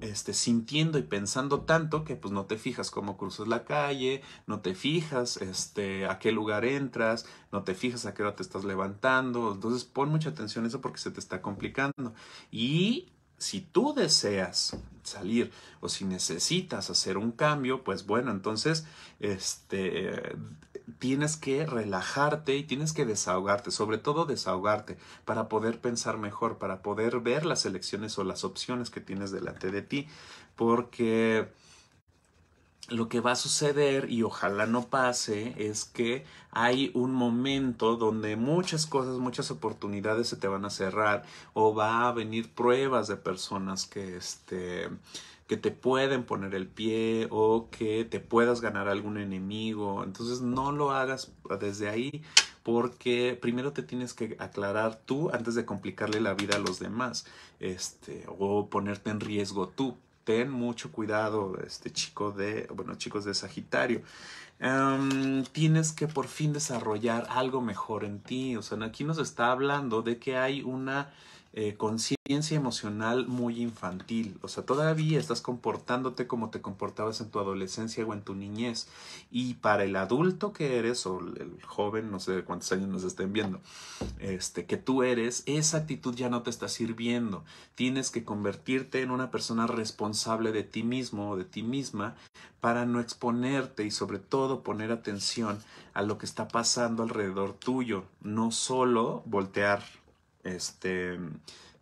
este, sintiendo y pensando tanto que pues no te fijas cómo cruzas la calle, no te fijas este, a qué lugar entras, no te fijas a qué hora te estás levantando. Entonces pon mucha atención a eso porque se te está complicando. Y si tú deseas salir o si necesitas hacer un cambio, pues bueno, entonces este, tienes que relajarte y tienes que desahogarte, sobre todo desahogarte, para poder pensar mejor, para poder ver las elecciones o las opciones que tienes delante de ti, porque lo que va a suceder, y ojalá no pase, es que hay un momento donde muchas cosas, muchas oportunidades se te van a cerrar o va a venir pruebas de personas que, este, que te pueden poner el pie o que te puedas ganar algún enemigo. Entonces no lo hagas desde ahí porque primero te tienes que aclarar tú antes de complicarle la vida a los demás este, o ponerte en riesgo tú. Ten mucho cuidado, este chico de, bueno, chicos de Sagitario. Em, tienes que por fin desarrollar algo mejor en ti. O sea, aquí nos está hablando de que hay una eh, conciencia emocional muy infantil. O sea, todavía estás comportándote como te comportabas en tu adolescencia o en tu niñez. Y para el adulto que eres, o el joven, no sé cuántos años nos estén viendo, este, que tú eres, esa actitud ya no te está sirviendo. Tienes que convertirte en una persona responsable de ti mismo o de ti misma para no exponerte y sobre todo poner atención a lo que está pasando alrededor tuyo, no solo voltear este,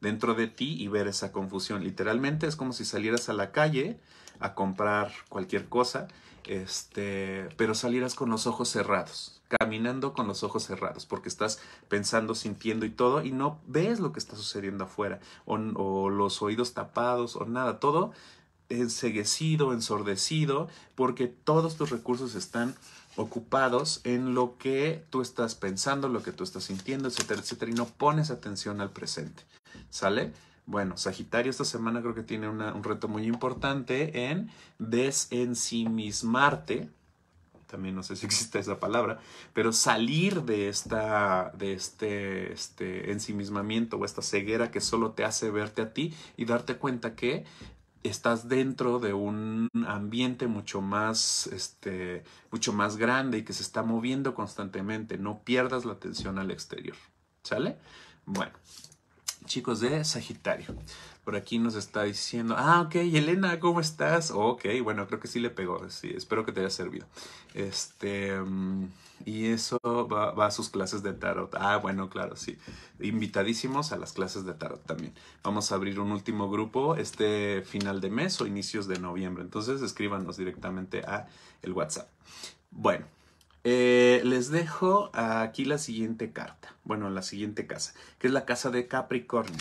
dentro de ti y ver esa confusión. Literalmente es como si salieras a la calle a comprar cualquier cosa, este, pero salieras con los ojos cerrados, caminando con los ojos cerrados, porque estás pensando, sintiendo y todo, y no ves lo que está sucediendo afuera, o, los oídos tapados, o nada, todo enseguecido, ensordecido, porque todos tus recursos están ocupados en lo que tú estás pensando, lo que tú estás sintiendo, etcétera, etcétera, y no pones atención al presente. ¿Sale? Bueno, Sagitario esta semana creo que tiene un reto muy importante en desensimismarte, también no sé si existe esa palabra, pero salir de, esta, de este, este ensimismamiento o esta ceguera que solo te hace verte a ti y darte cuenta que estás dentro de un ambiente mucho más, este, mucho más grande y que se está moviendo constantemente. No pierdas la atención al exterior. ¿Sale? Bueno, chicos de Sagitario. Por aquí nos está diciendo, ah, ok, Elena, ¿cómo estás? ok, bueno, creo que sí le pegó, sí, espero que te haya servido. Este, mm, y eso va, a sus clases de tarot. Ah, bueno, claro, sí. Invitadísimos a las clases de tarot también. Vamos a abrir un último grupo este final de mes o inicios de noviembre. Entonces, escríbanos directamente a el WhatsApp. Bueno, eh, les dejo aquí la siguiente carta, bueno, la siguiente casa, que es la casa de Capricornio.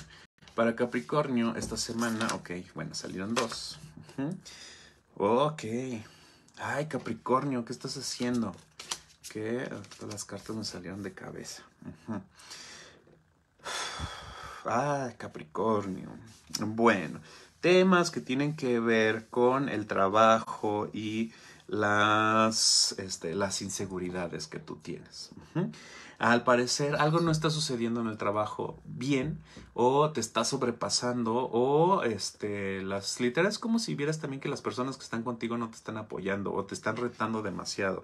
Para Capricornio, esta semana, ok, bueno, salieron dos. Ok. Ay, Capricornio, ¿qué estás haciendo? Que todas las cartas me salieron de cabeza. Ay, Capricornio. Bueno, temas que tienen que ver con el trabajo y las, este, las inseguridades que tú tienes al parecer algo no está sucediendo en el trabajo bien o te está sobrepasando o este las literas como si vieras también que las personas que están contigo no te están apoyando o te están retando demasiado.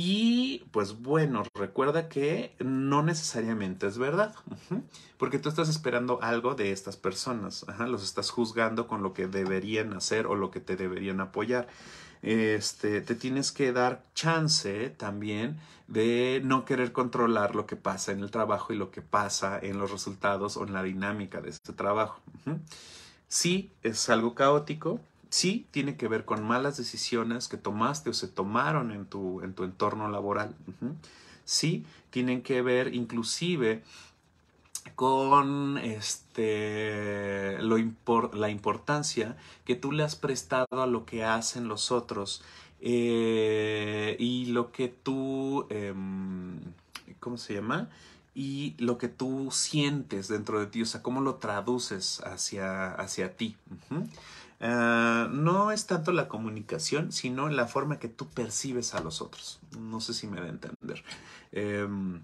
Y pues bueno, recuerda que no necesariamente es verdad, porque tú estás esperando algo de estas personas, los estás juzgando con lo que deberían hacer o lo que te deberían apoyar este, te tienes que dar chance también de no querer controlar lo que pasa en el trabajo y lo que pasa en los resultados o en la dinámica de ese trabajo. Sí, es algo caótico, sí tiene que ver con malas decisiones que tomaste o se tomaron en tu, en tu entorno laboral. Sí, tienen que ver inclusive con este, la importancia que tú le has prestado a lo que hacen los otros eh, y lo que tú, em, ¿cómo se llama? Y lo que tú sientes dentro de ti, o sea, cómo lo traduces hacia, hacia ti. Eh, no es tanto la comunicación, sino la forma que tú percibes a los otros. No sé si me da a entender. Em,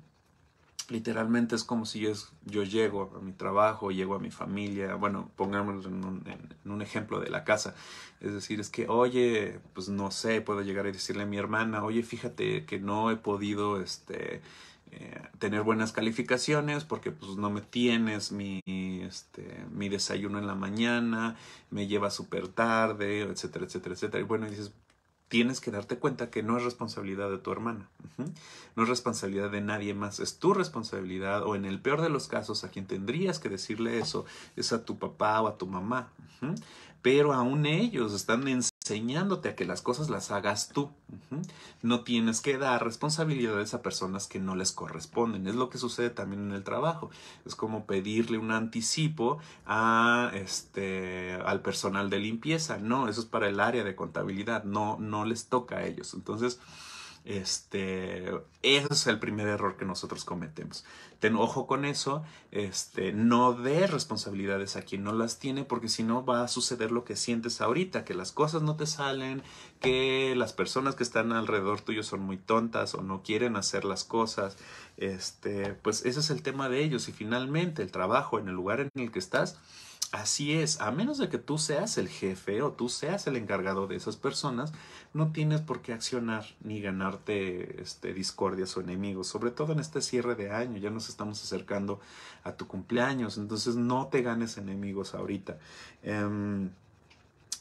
literalmente es como si yo, llego a mi trabajo, llego a mi familia, bueno, pongámoslo en un, ejemplo de la casa, es decir, es que, oye, pues no sé, puedo llegar y decirle a mi hermana, oye, fíjate que no he podido, este, eh, tener buenas calificaciones porque pues no me tienes mi, este, mi desayuno en la mañana, me lleva súper tarde, etcétera, etcétera, etcétera. Y bueno, dices, tienes que darte cuenta que no es responsabilidad de tu hermana, no es responsabilidad de nadie más, es tu responsabilidad o en el peor de los casos a quien tendrías que decirle eso es a tu papá o a tu mamá, pero aún ellos están en enseñándote a que las cosas las hagas tú. No tienes que dar responsabilidades a personas que no les corresponden. Es lo que sucede también en el trabajo. Es como pedirle un anticipo a, este, al personal de limpieza. No, eso es para el área de contabilidad. No, no les toca a ellos. Entonces, este, ese es el primer error que nosotros cometemos. Ten ojo con eso, este, no dé responsabilidades a quien no las tiene, porque si no va a suceder lo que sientes ahorita, que las cosas no te salen, que las personas que están alrededor tuyo son muy tontas o no quieren hacer las cosas. Este, pues ese es el tema de ellos y finalmente el trabajo en el lugar en el que estás Así es, a menos de que tú seas el jefe o tú seas el encargado de esas personas, no tienes por qué accionar ni ganarte este, discordias o enemigos, sobre todo en este cierre de año, ya nos estamos acercando a tu cumpleaños, entonces no te ganes enemigos ahorita. Em,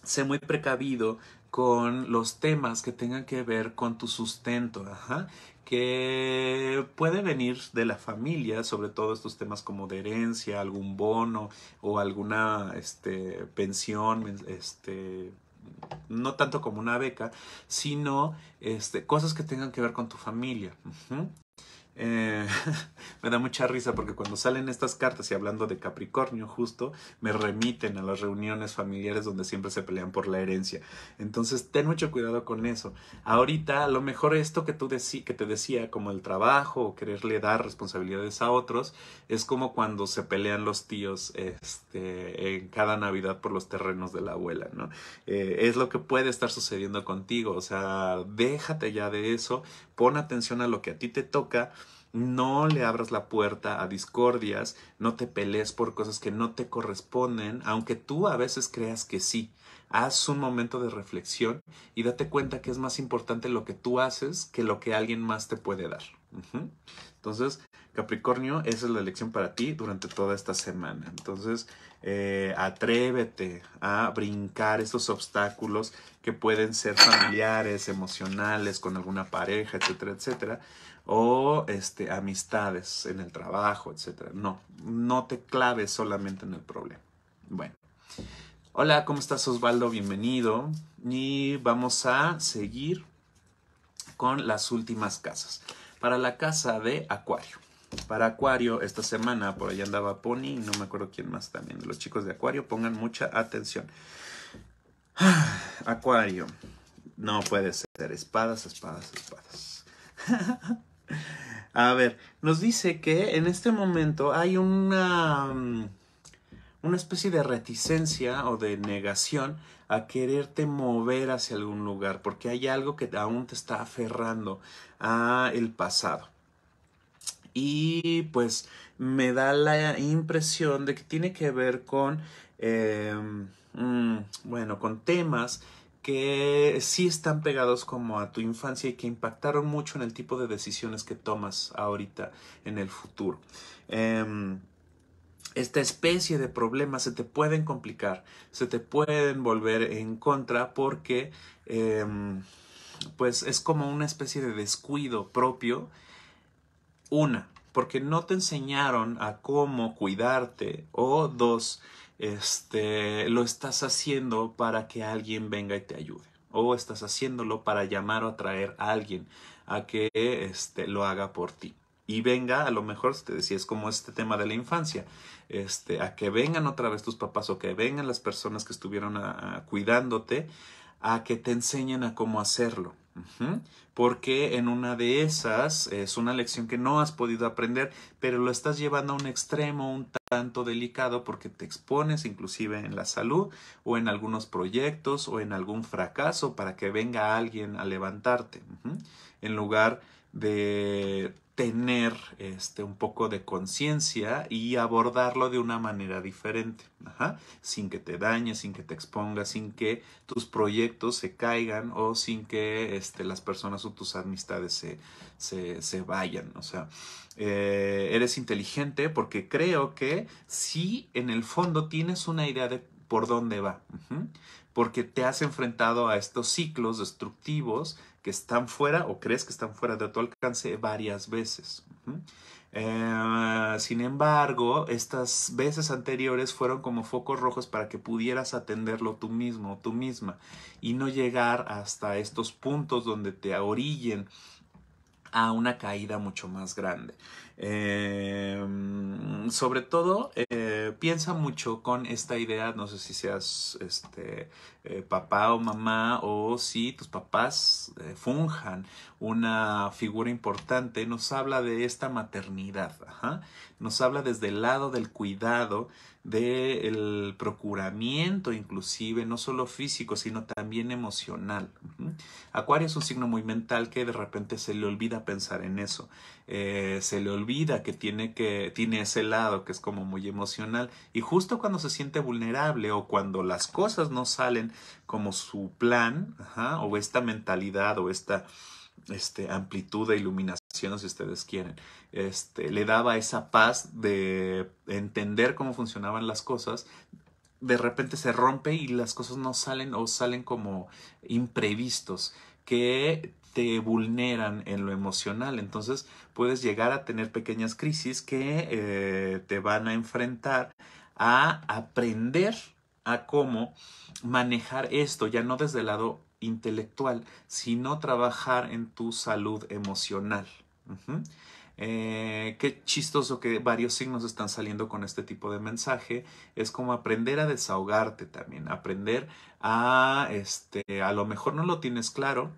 sé muy precavido con los temas que tengan que ver con tu sustento, Ajá. que puede venir de la familia, sobre todo estos temas como de herencia, algún bono o alguna este, pensión, este, no tanto como una beca, sino este, cosas que tengan que ver con tu familia. Eh, me da mucha risa porque cuando salen estas cartas y hablando de Capricornio justo, me remiten a las reuniones familiares donde siempre se pelean por la herencia. Entonces, ten mucho cuidado con eso. Ahorita, a lo mejor esto que, tú que te decía, como el trabajo o quererle dar responsabilidades a otros, es como cuando se pelean los tíos este, en cada Navidad por los terrenos de la abuela, ¿no? Eh, es lo que puede estar sucediendo contigo, o sea, déjate ya de eso, Pon atención a lo que a ti te toca. No le abras la puerta a discordias, no te pelees por cosas que no te corresponden, aunque tú a veces creas que sí. Haz un momento de reflexión y date cuenta que es más importante lo que tú haces que lo que alguien más te puede dar. Entonces, Capricornio, esa es la elección para ti durante toda esta semana. Entonces, eh, atrévete a brincar estos obstáculos que pueden ser familiares, emocionales, con alguna pareja, etcétera, etcétera. O este, amistades en el trabajo, etcétera. No, no te claves solamente en el problema. Bueno. Hola, ¿cómo estás Osvaldo? Bienvenido. Y vamos a seguir con las últimas casas para la casa de Acuario. Para Acuario, esta semana por allá andaba Pony y no me acuerdo quién más también. Los chicos de Acuario, pongan mucha atención. Acuario, no puede ser. Espadas, espadas, espadas. A ver, nos dice que en este momento hay una, mm, una especie de reticencia o de negación a quererte mover hacia algún lugar, porque hay algo que aún te está aferrando a el pasado. Y pues me da la impresión de que tiene que ver con, em, mm, bueno, con temas que sí están pegados como a tu infancia y que impactaron mucho en el tipo de decisiones que tomas ahorita en el futuro. Em, esta especie de problemas se te pueden complicar, se te pueden volver en contra porque em, pues es como una especie de descuido propio. Una, porque no te enseñaron a cómo cuidarte o dos, este, lo estás haciendo para que alguien venga y te ayude o estás haciéndolo para llamar o atraer a alguien a que este, lo haga por ti y venga, a lo mejor, te este, decía, es como este tema de la infancia, este, a que vengan otra vez tus papás o que vengan las personas que estuvieron ah, ah, cuidándote, a que te enseñen a cómo hacerlo. Porque en una de esas es una lección que no has podido aprender, pero lo estás llevando a un extremo un tanto delicado porque te expones inclusive en la salud o en algunos proyectos o en algún fracaso para que venga alguien a levantarte. En lugar de tener este, un poco de conciencia y abordarlo de una manera diferente, sin que te dañes, sin que te expongas, sin que tus proyectos se caigan o sin que este, las personas o tus amistades se, vayan. O sea, eh, eres inteligente porque creo que sí, en el fondo tienes una idea de por dónde va, porque te has enfrentado a estos ciclos destructivos que están fuera o crees que están fuera de tu alcance varias veces. Eh, sin embargo, estas veces anteriores fueron como focos rojos para que pudieras atenderlo tú mismo, o tú misma, y no llegar hasta estos puntos donde te orillen a una caída mucho más grande. Eh, mm, sobre todo, eh, piensa mucho con esta idea, no sé si seas este, eh, papá o mamá o si tus papás funjan una figura importante, nos habla de esta maternidad, ¿ajá? nos habla desde el lado del cuidado del procuramiento inclusive, no solo físico, sino también emocional. Acuario es un signo muy mental que de repente se le olvida pensar en eso, eh, se le olvida que tiene, que tiene ese lado que es como muy emocional y justo cuando se siente vulnerable o cuando las cosas no salen como su plan, o esta mentalidad o esta este, amplitud de iluminación, si ustedes quieren. Este, le daba esa paz de entender cómo funcionaban las cosas. De repente se rompe y las cosas no salen o salen como imprevistos que te vulneran en lo emocional. Entonces puedes llegar a tener pequeñas crisis que eh, te van a enfrentar a aprender a cómo manejar esto, ya no desde el lado intelectual, sino trabajar en tu salud emocional. Eh, qué chistoso que varios signos están saliendo con este tipo de mensaje. Es como aprender a desahogarte también, aprender a, este, a lo mejor no lo tienes claro,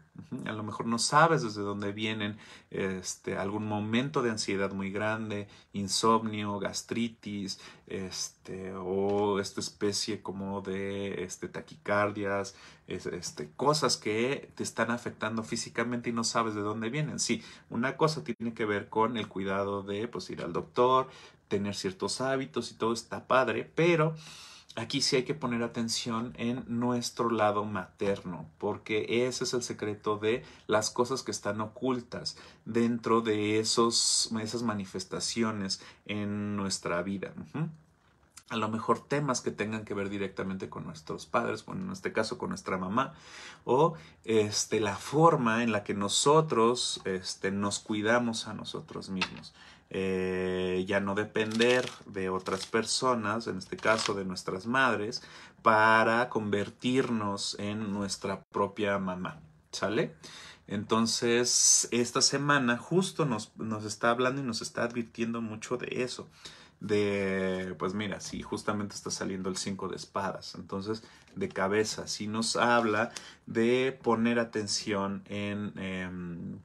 a lo mejor no sabes desde dónde vienen, este, algún momento de ansiedad muy grande, insomnio, gastritis, este, o esta especie como de este, taquicardias, este, cosas que te están afectando físicamente y no sabes de dónde vienen. Sí, una cosa tiene que ver con el cuidado de pues, ir al doctor, tener ciertos hábitos y todo está padre, pero aquí sí hay que poner atención en nuestro lado materno, porque ese es el secreto de las cosas que están ocultas dentro de esos, esas manifestaciones en nuestra vida. A lo mejor temas que tengan que ver directamente con nuestros padres, bueno, en este caso con nuestra mamá, o este, la forma en la que nosotros este, nos cuidamos a nosotros mismos. Eh, ya no depender de otras personas, en este caso de nuestras madres, para convertirnos en nuestra propia mamá. ¿Sale? Entonces, esta semana justo nos, nos está hablando y nos está advirtiendo mucho de eso de, pues mira, si justamente está saliendo el 5 de espadas, entonces de cabeza, si nos habla de poner atención en, em,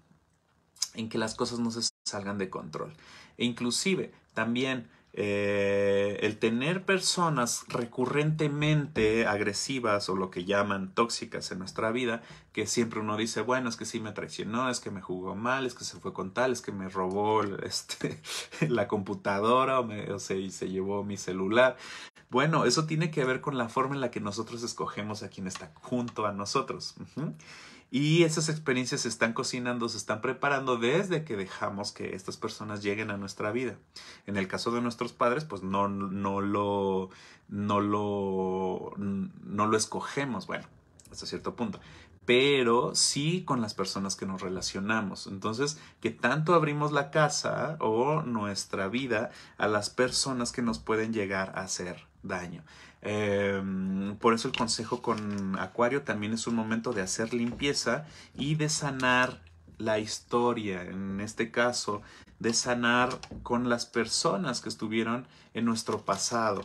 en que las cosas no se salgan de control. E inclusive también eh, el tener personas recurrentemente agresivas o lo que llaman tóxicas en nuestra vida, que siempre uno dice, bueno, es que sí me traicionó, es que me jugó mal, es que se fue con tal, es que me robó este, la computadora o, y se llevó mi celular, bueno, eso tiene que ver con la forma en la que nosotros escogemos a quien está junto a nosotros. Y esas experiencias se están cocinando, se están preparando desde que dejamos que estas personas lleguen a nuestra vida. En el caso de nuestros padres, pues no, no, lo, no, lo, no lo escogemos, bueno, hasta cierto punto pero sí con las personas que nos relacionamos. Entonces, que tanto abrimos la casa o nuestra vida a las personas que nos pueden llegar a ser daño. Em, por eso el consejo con Acuario también es un momento de hacer limpieza y de sanar la historia, en este caso, de sanar con las personas que estuvieron en nuestro pasado,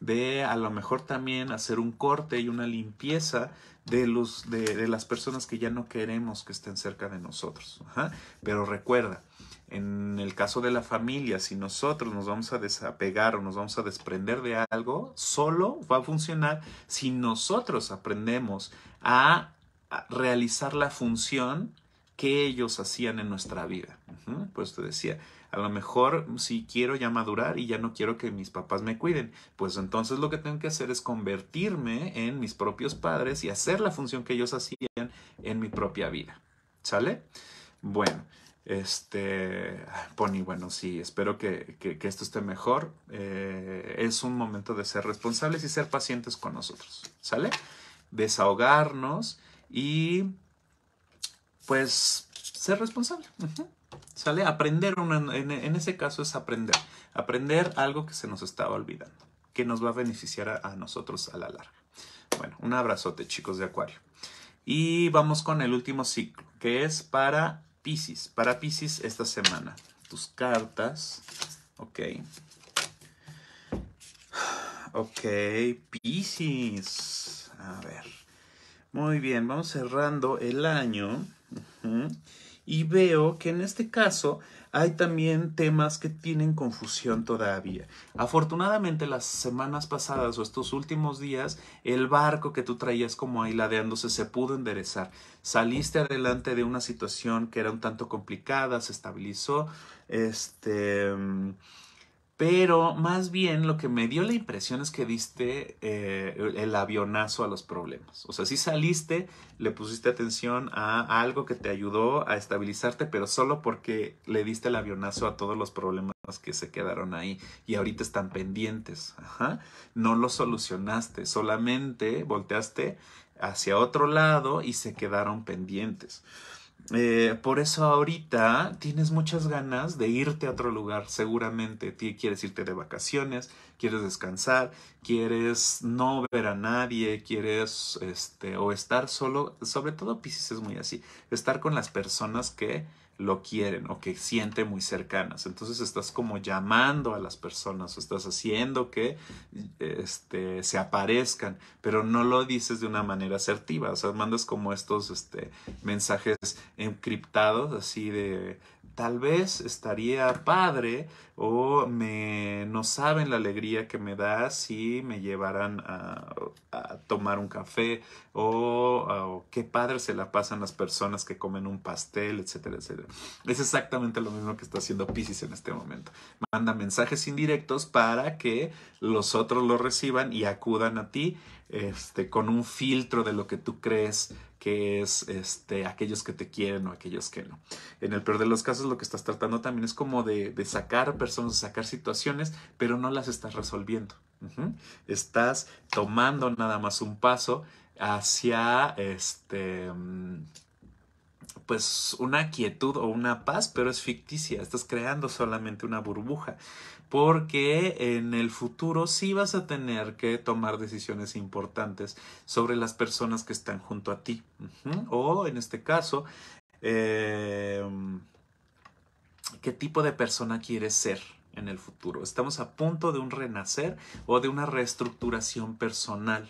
de a lo mejor también hacer un corte y una limpieza de, los, de, de las personas que ya no queremos que estén cerca de nosotros. Pero recuerda, en el caso de la familia, si nosotros nos vamos a desapegar o nos vamos a desprender de algo, solo va a funcionar si nosotros aprendemos a realizar la función que ellos hacían en nuestra vida. Pues te decía, a lo mejor si quiero ya madurar y ya no quiero que mis papás me cuiden, pues entonces lo que tengo que hacer es convertirme en mis propios padres y hacer la función que ellos hacían en mi propia vida. ¿Sale? Bueno, este, Pony, bueno, sí, espero que, esto esté mejor. Eh, es un momento de ser responsables y ser pacientes con nosotros, ¿sale? Desahogarnos y pues ser responsable, ¿sale? Aprender, en, ese caso es aprender, aprender algo que se nos estaba olvidando, que nos va a beneficiar a nosotros a la larga. Bueno, un abrazote chicos de Acuario. Y vamos con el último ciclo, que es para Pisces. Para Pisces esta semana. Tus cartas. Ok. Ok, Pisces. A ver. Muy bien, vamos cerrando el año. Y veo que en este caso hay también temas que tienen confusión todavía. Afortunadamente las semanas pasadas o estos últimos días, el barco que tú traías como ahí ladeándose se pudo enderezar. Saliste adelante de una situación que era un tanto complicada, se estabilizó, este mm, pero más bien lo que me dio la impresión es que diste eh, el avionazo a los problemas. O sea, si saliste, le pusiste atención a algo que te ayudó a estabilizarte, pero solo porque le diste el avionazo a todos los problemas que se quedaron ahí y ahorita están pendientes. No lo solucionaste, solamente volteaste hacia otro lado y se quedaron pendientes. Eh, por eso ahorita tienes muchas ganas de irte a otro lugar, seguramente. Quieres irte de vacaciones, quieres descansar, quieres no ver a nadie, quieres este, o estar solo. Sobre todo Pisces es muy así, estar con las personas que lo quieren o que sienten muy cercanas. Entonces estás como llamando a las personas o estás haciendo que este, se aparezcan, pero no lo dices de una manera asertiva. O sea, mandas como estos este, mensajes encriptados así de tal vez estaría padre o me no saben la alegría que me da si me llevaran a, tomar un café o, o, qué padre se la pasan las personas que comen un pastel, etcétera, etcétera. Es exactamente lo mismo que está haciendo Pisces en este momento. Manda mensajes indirectos para que los otros lo reciban y acudan a ti este, con un filtro de lo que tú crees que es este, aquellos que te quieren o aquellos que no. En el peor de los casos, lo que estás tratando también es como de, sacar personas, sacar situaciones, pero no las estás resolviendo. Estás tomando nada más un paso hacia este mm, pues una quietud o una paz, pero es ficticia, estás creando solamente una burbuja porque en el futuro sí vas a tener que tomar decisiones importantes sobre las personas que están junto a ti. O en este caso, em, ¿qué tipo de persona quieres ser? en el futuro. Estamos a punto de un renacer o de una reestructuración personal.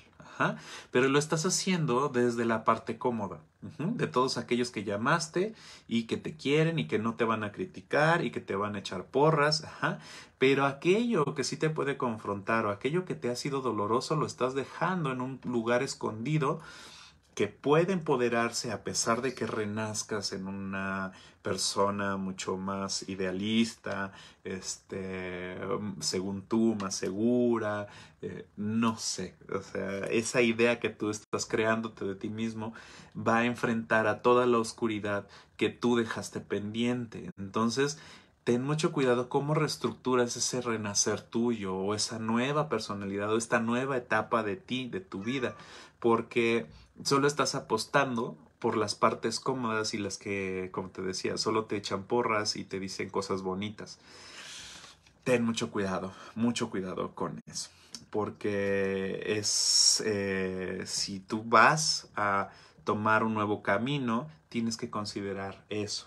Pero lo estás haciendo desde la parte cómoda, de todos aquellos que llamaste y que te quieren y que no te van a criticar y que te van a echar porras. Ajá. Pero aquello que sí te puede confrontar o aquello que te ha sido doloroso lo estás dejando en un lugar escondido que puede empoderarse a pesar de que renazcas en una persona mucho más idealista, este, mm, según tú, más segura, eh, no sé, o sea, esa idea que tú estás creándote de ti mismo va a enfrentar a toda la oscuridad que tú dejaste pendiente. Entonces, ten mucho cuidado cómo reestructuras ese renacer tuyo o esa nueva personalidad o esta nueva etapa de ti, de tu vida, porque solo estás apostando por las partes cómodas y las que, como te decía, solo te echan porras y te dicen cosas bonitas. Ten mucho cuidado, mucho cuidado con eso, porque es, eh, si tú vas a tomar un nuevo camino, tienes que considerar eso.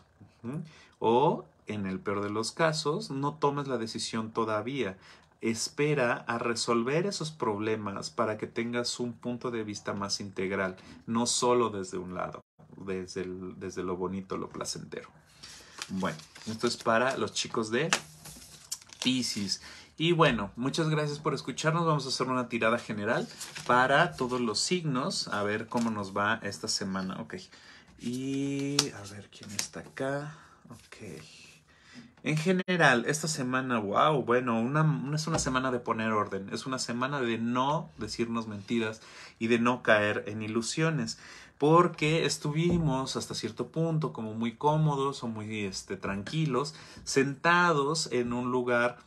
O, en el peor de los casos, no tomes la decisión todavía, espera a resolver esos problemas para que tengas un punto de vista más integral, no solo desde un lado, desde, desde lo bonito, lo placentero. Bueno, esto es para los chicos de Pisces. Y bueno, muchas gracias por escucharnos. Vamos a hacer una tirada general para todos los signos, a ver cómo nos va esta semana. Ok. Y a ver quién está acá. Ok. En general, esta semana, wow, bueno, una, es una semana de poner orden, es una semana de no decirnos mentiras y de no caer en ilusiones, porque estuvimos hasta cierto punto como muy cómodos o muy este, tranquilos, sentados en un lugar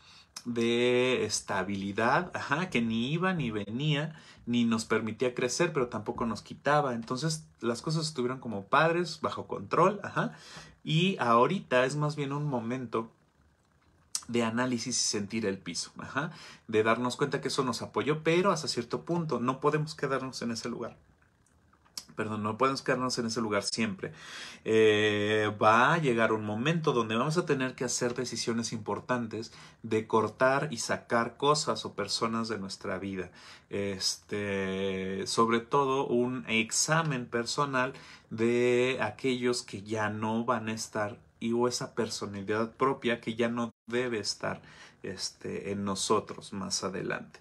de estabilidad, ajá, que ni iba ni venía, ni nos permitía crecer, pero tampoco nos quitaba. Entonces las cosas estuvieron como padres, bajo control, ajá. Y ahorita es más bien un momento de análisis y sentir el piso, ajá. de darnos cuenta que eso nos apoyó, pero hasta cierto punto no podemos quedarnos en ese lugar perdón, no podemos quedarnos en ese lugar siempre. Eh, va a llegar un momento donde vamos a tener que hacer decisiones importantes de cortar y sacar cosas o personas de nuestra vida. Este, sobre todo un examen personal de aquellos que ya no van a estar y o esa personalidad propia que ya no debe estar este, en nosotros más adelante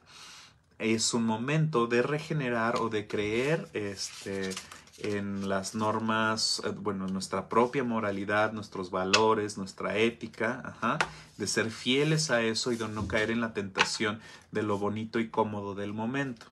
es un momento de regenerar o de creer este, en las normas, eh, bueno, nuestra propia moralidad, nuestros valores, nuestra ética, ajá, de ser fieles a eso y de no caer en la tentación de lo bonito y cómodo del momento.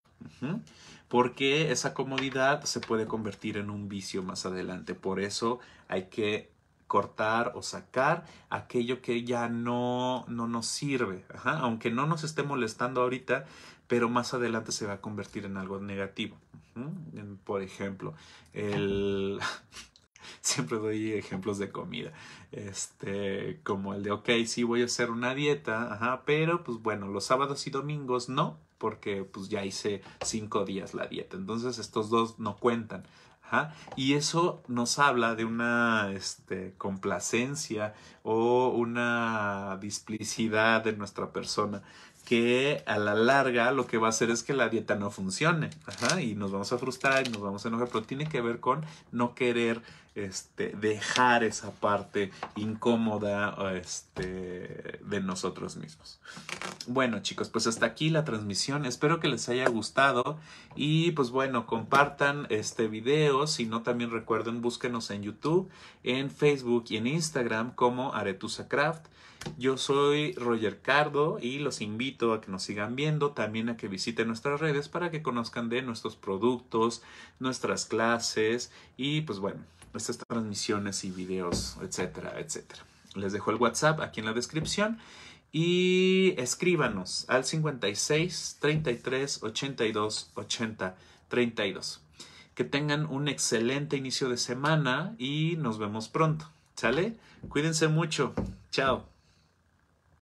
Porque esa comodidad se puede convertir en un vicio más adelante. Por eso hay que cortar o sacar aquello que ya no, no nos sirve. Aunque no nos esté molestando ahorita, pero más adelante se va a convertir en algo negativo. Por ejemplo, el... siempre doy ejemplos de comida, este, como el de, ok, sí voy a hacer una dieta, pero pues bueno, los sábados y domingos no, porque pues ya hice cinco días la dieta, entonces estos dos no cuentan. Y eso nos habla de una este, complacencia o una displicidad de nuestra persona que a la larga lo que va a hacer es que la dieta no funcione y nos vamos a frustrar y nos vamos a enojar, pero tiene que ver con no querer este, dejar esa parte incómoda este, de nosotros mismos. Bueno chicos, pues hasta aquí la transmisión, espero que les haya gustado y pues bueno, compartan este video, si no también recuerden búsquenos en YouTube, en Facebook y en Instagram como AretusaCraft. Craft. Yo soy Roger Cardo y los invito a que nos sigan viendo, también a que visiten nuestras redes para que conozcan de nuestros productos, nuestras clases y pues bueno, nuestras transmisiones y videos, etcétera, etcétera. Les dejo el WhatsApp aquí en la descripción y escríbanos al 56 33 82 80 32. Que tengan un excelente inicio de semana y nos vemos pronto. ¿Sale? Cuídense mucho. Chao.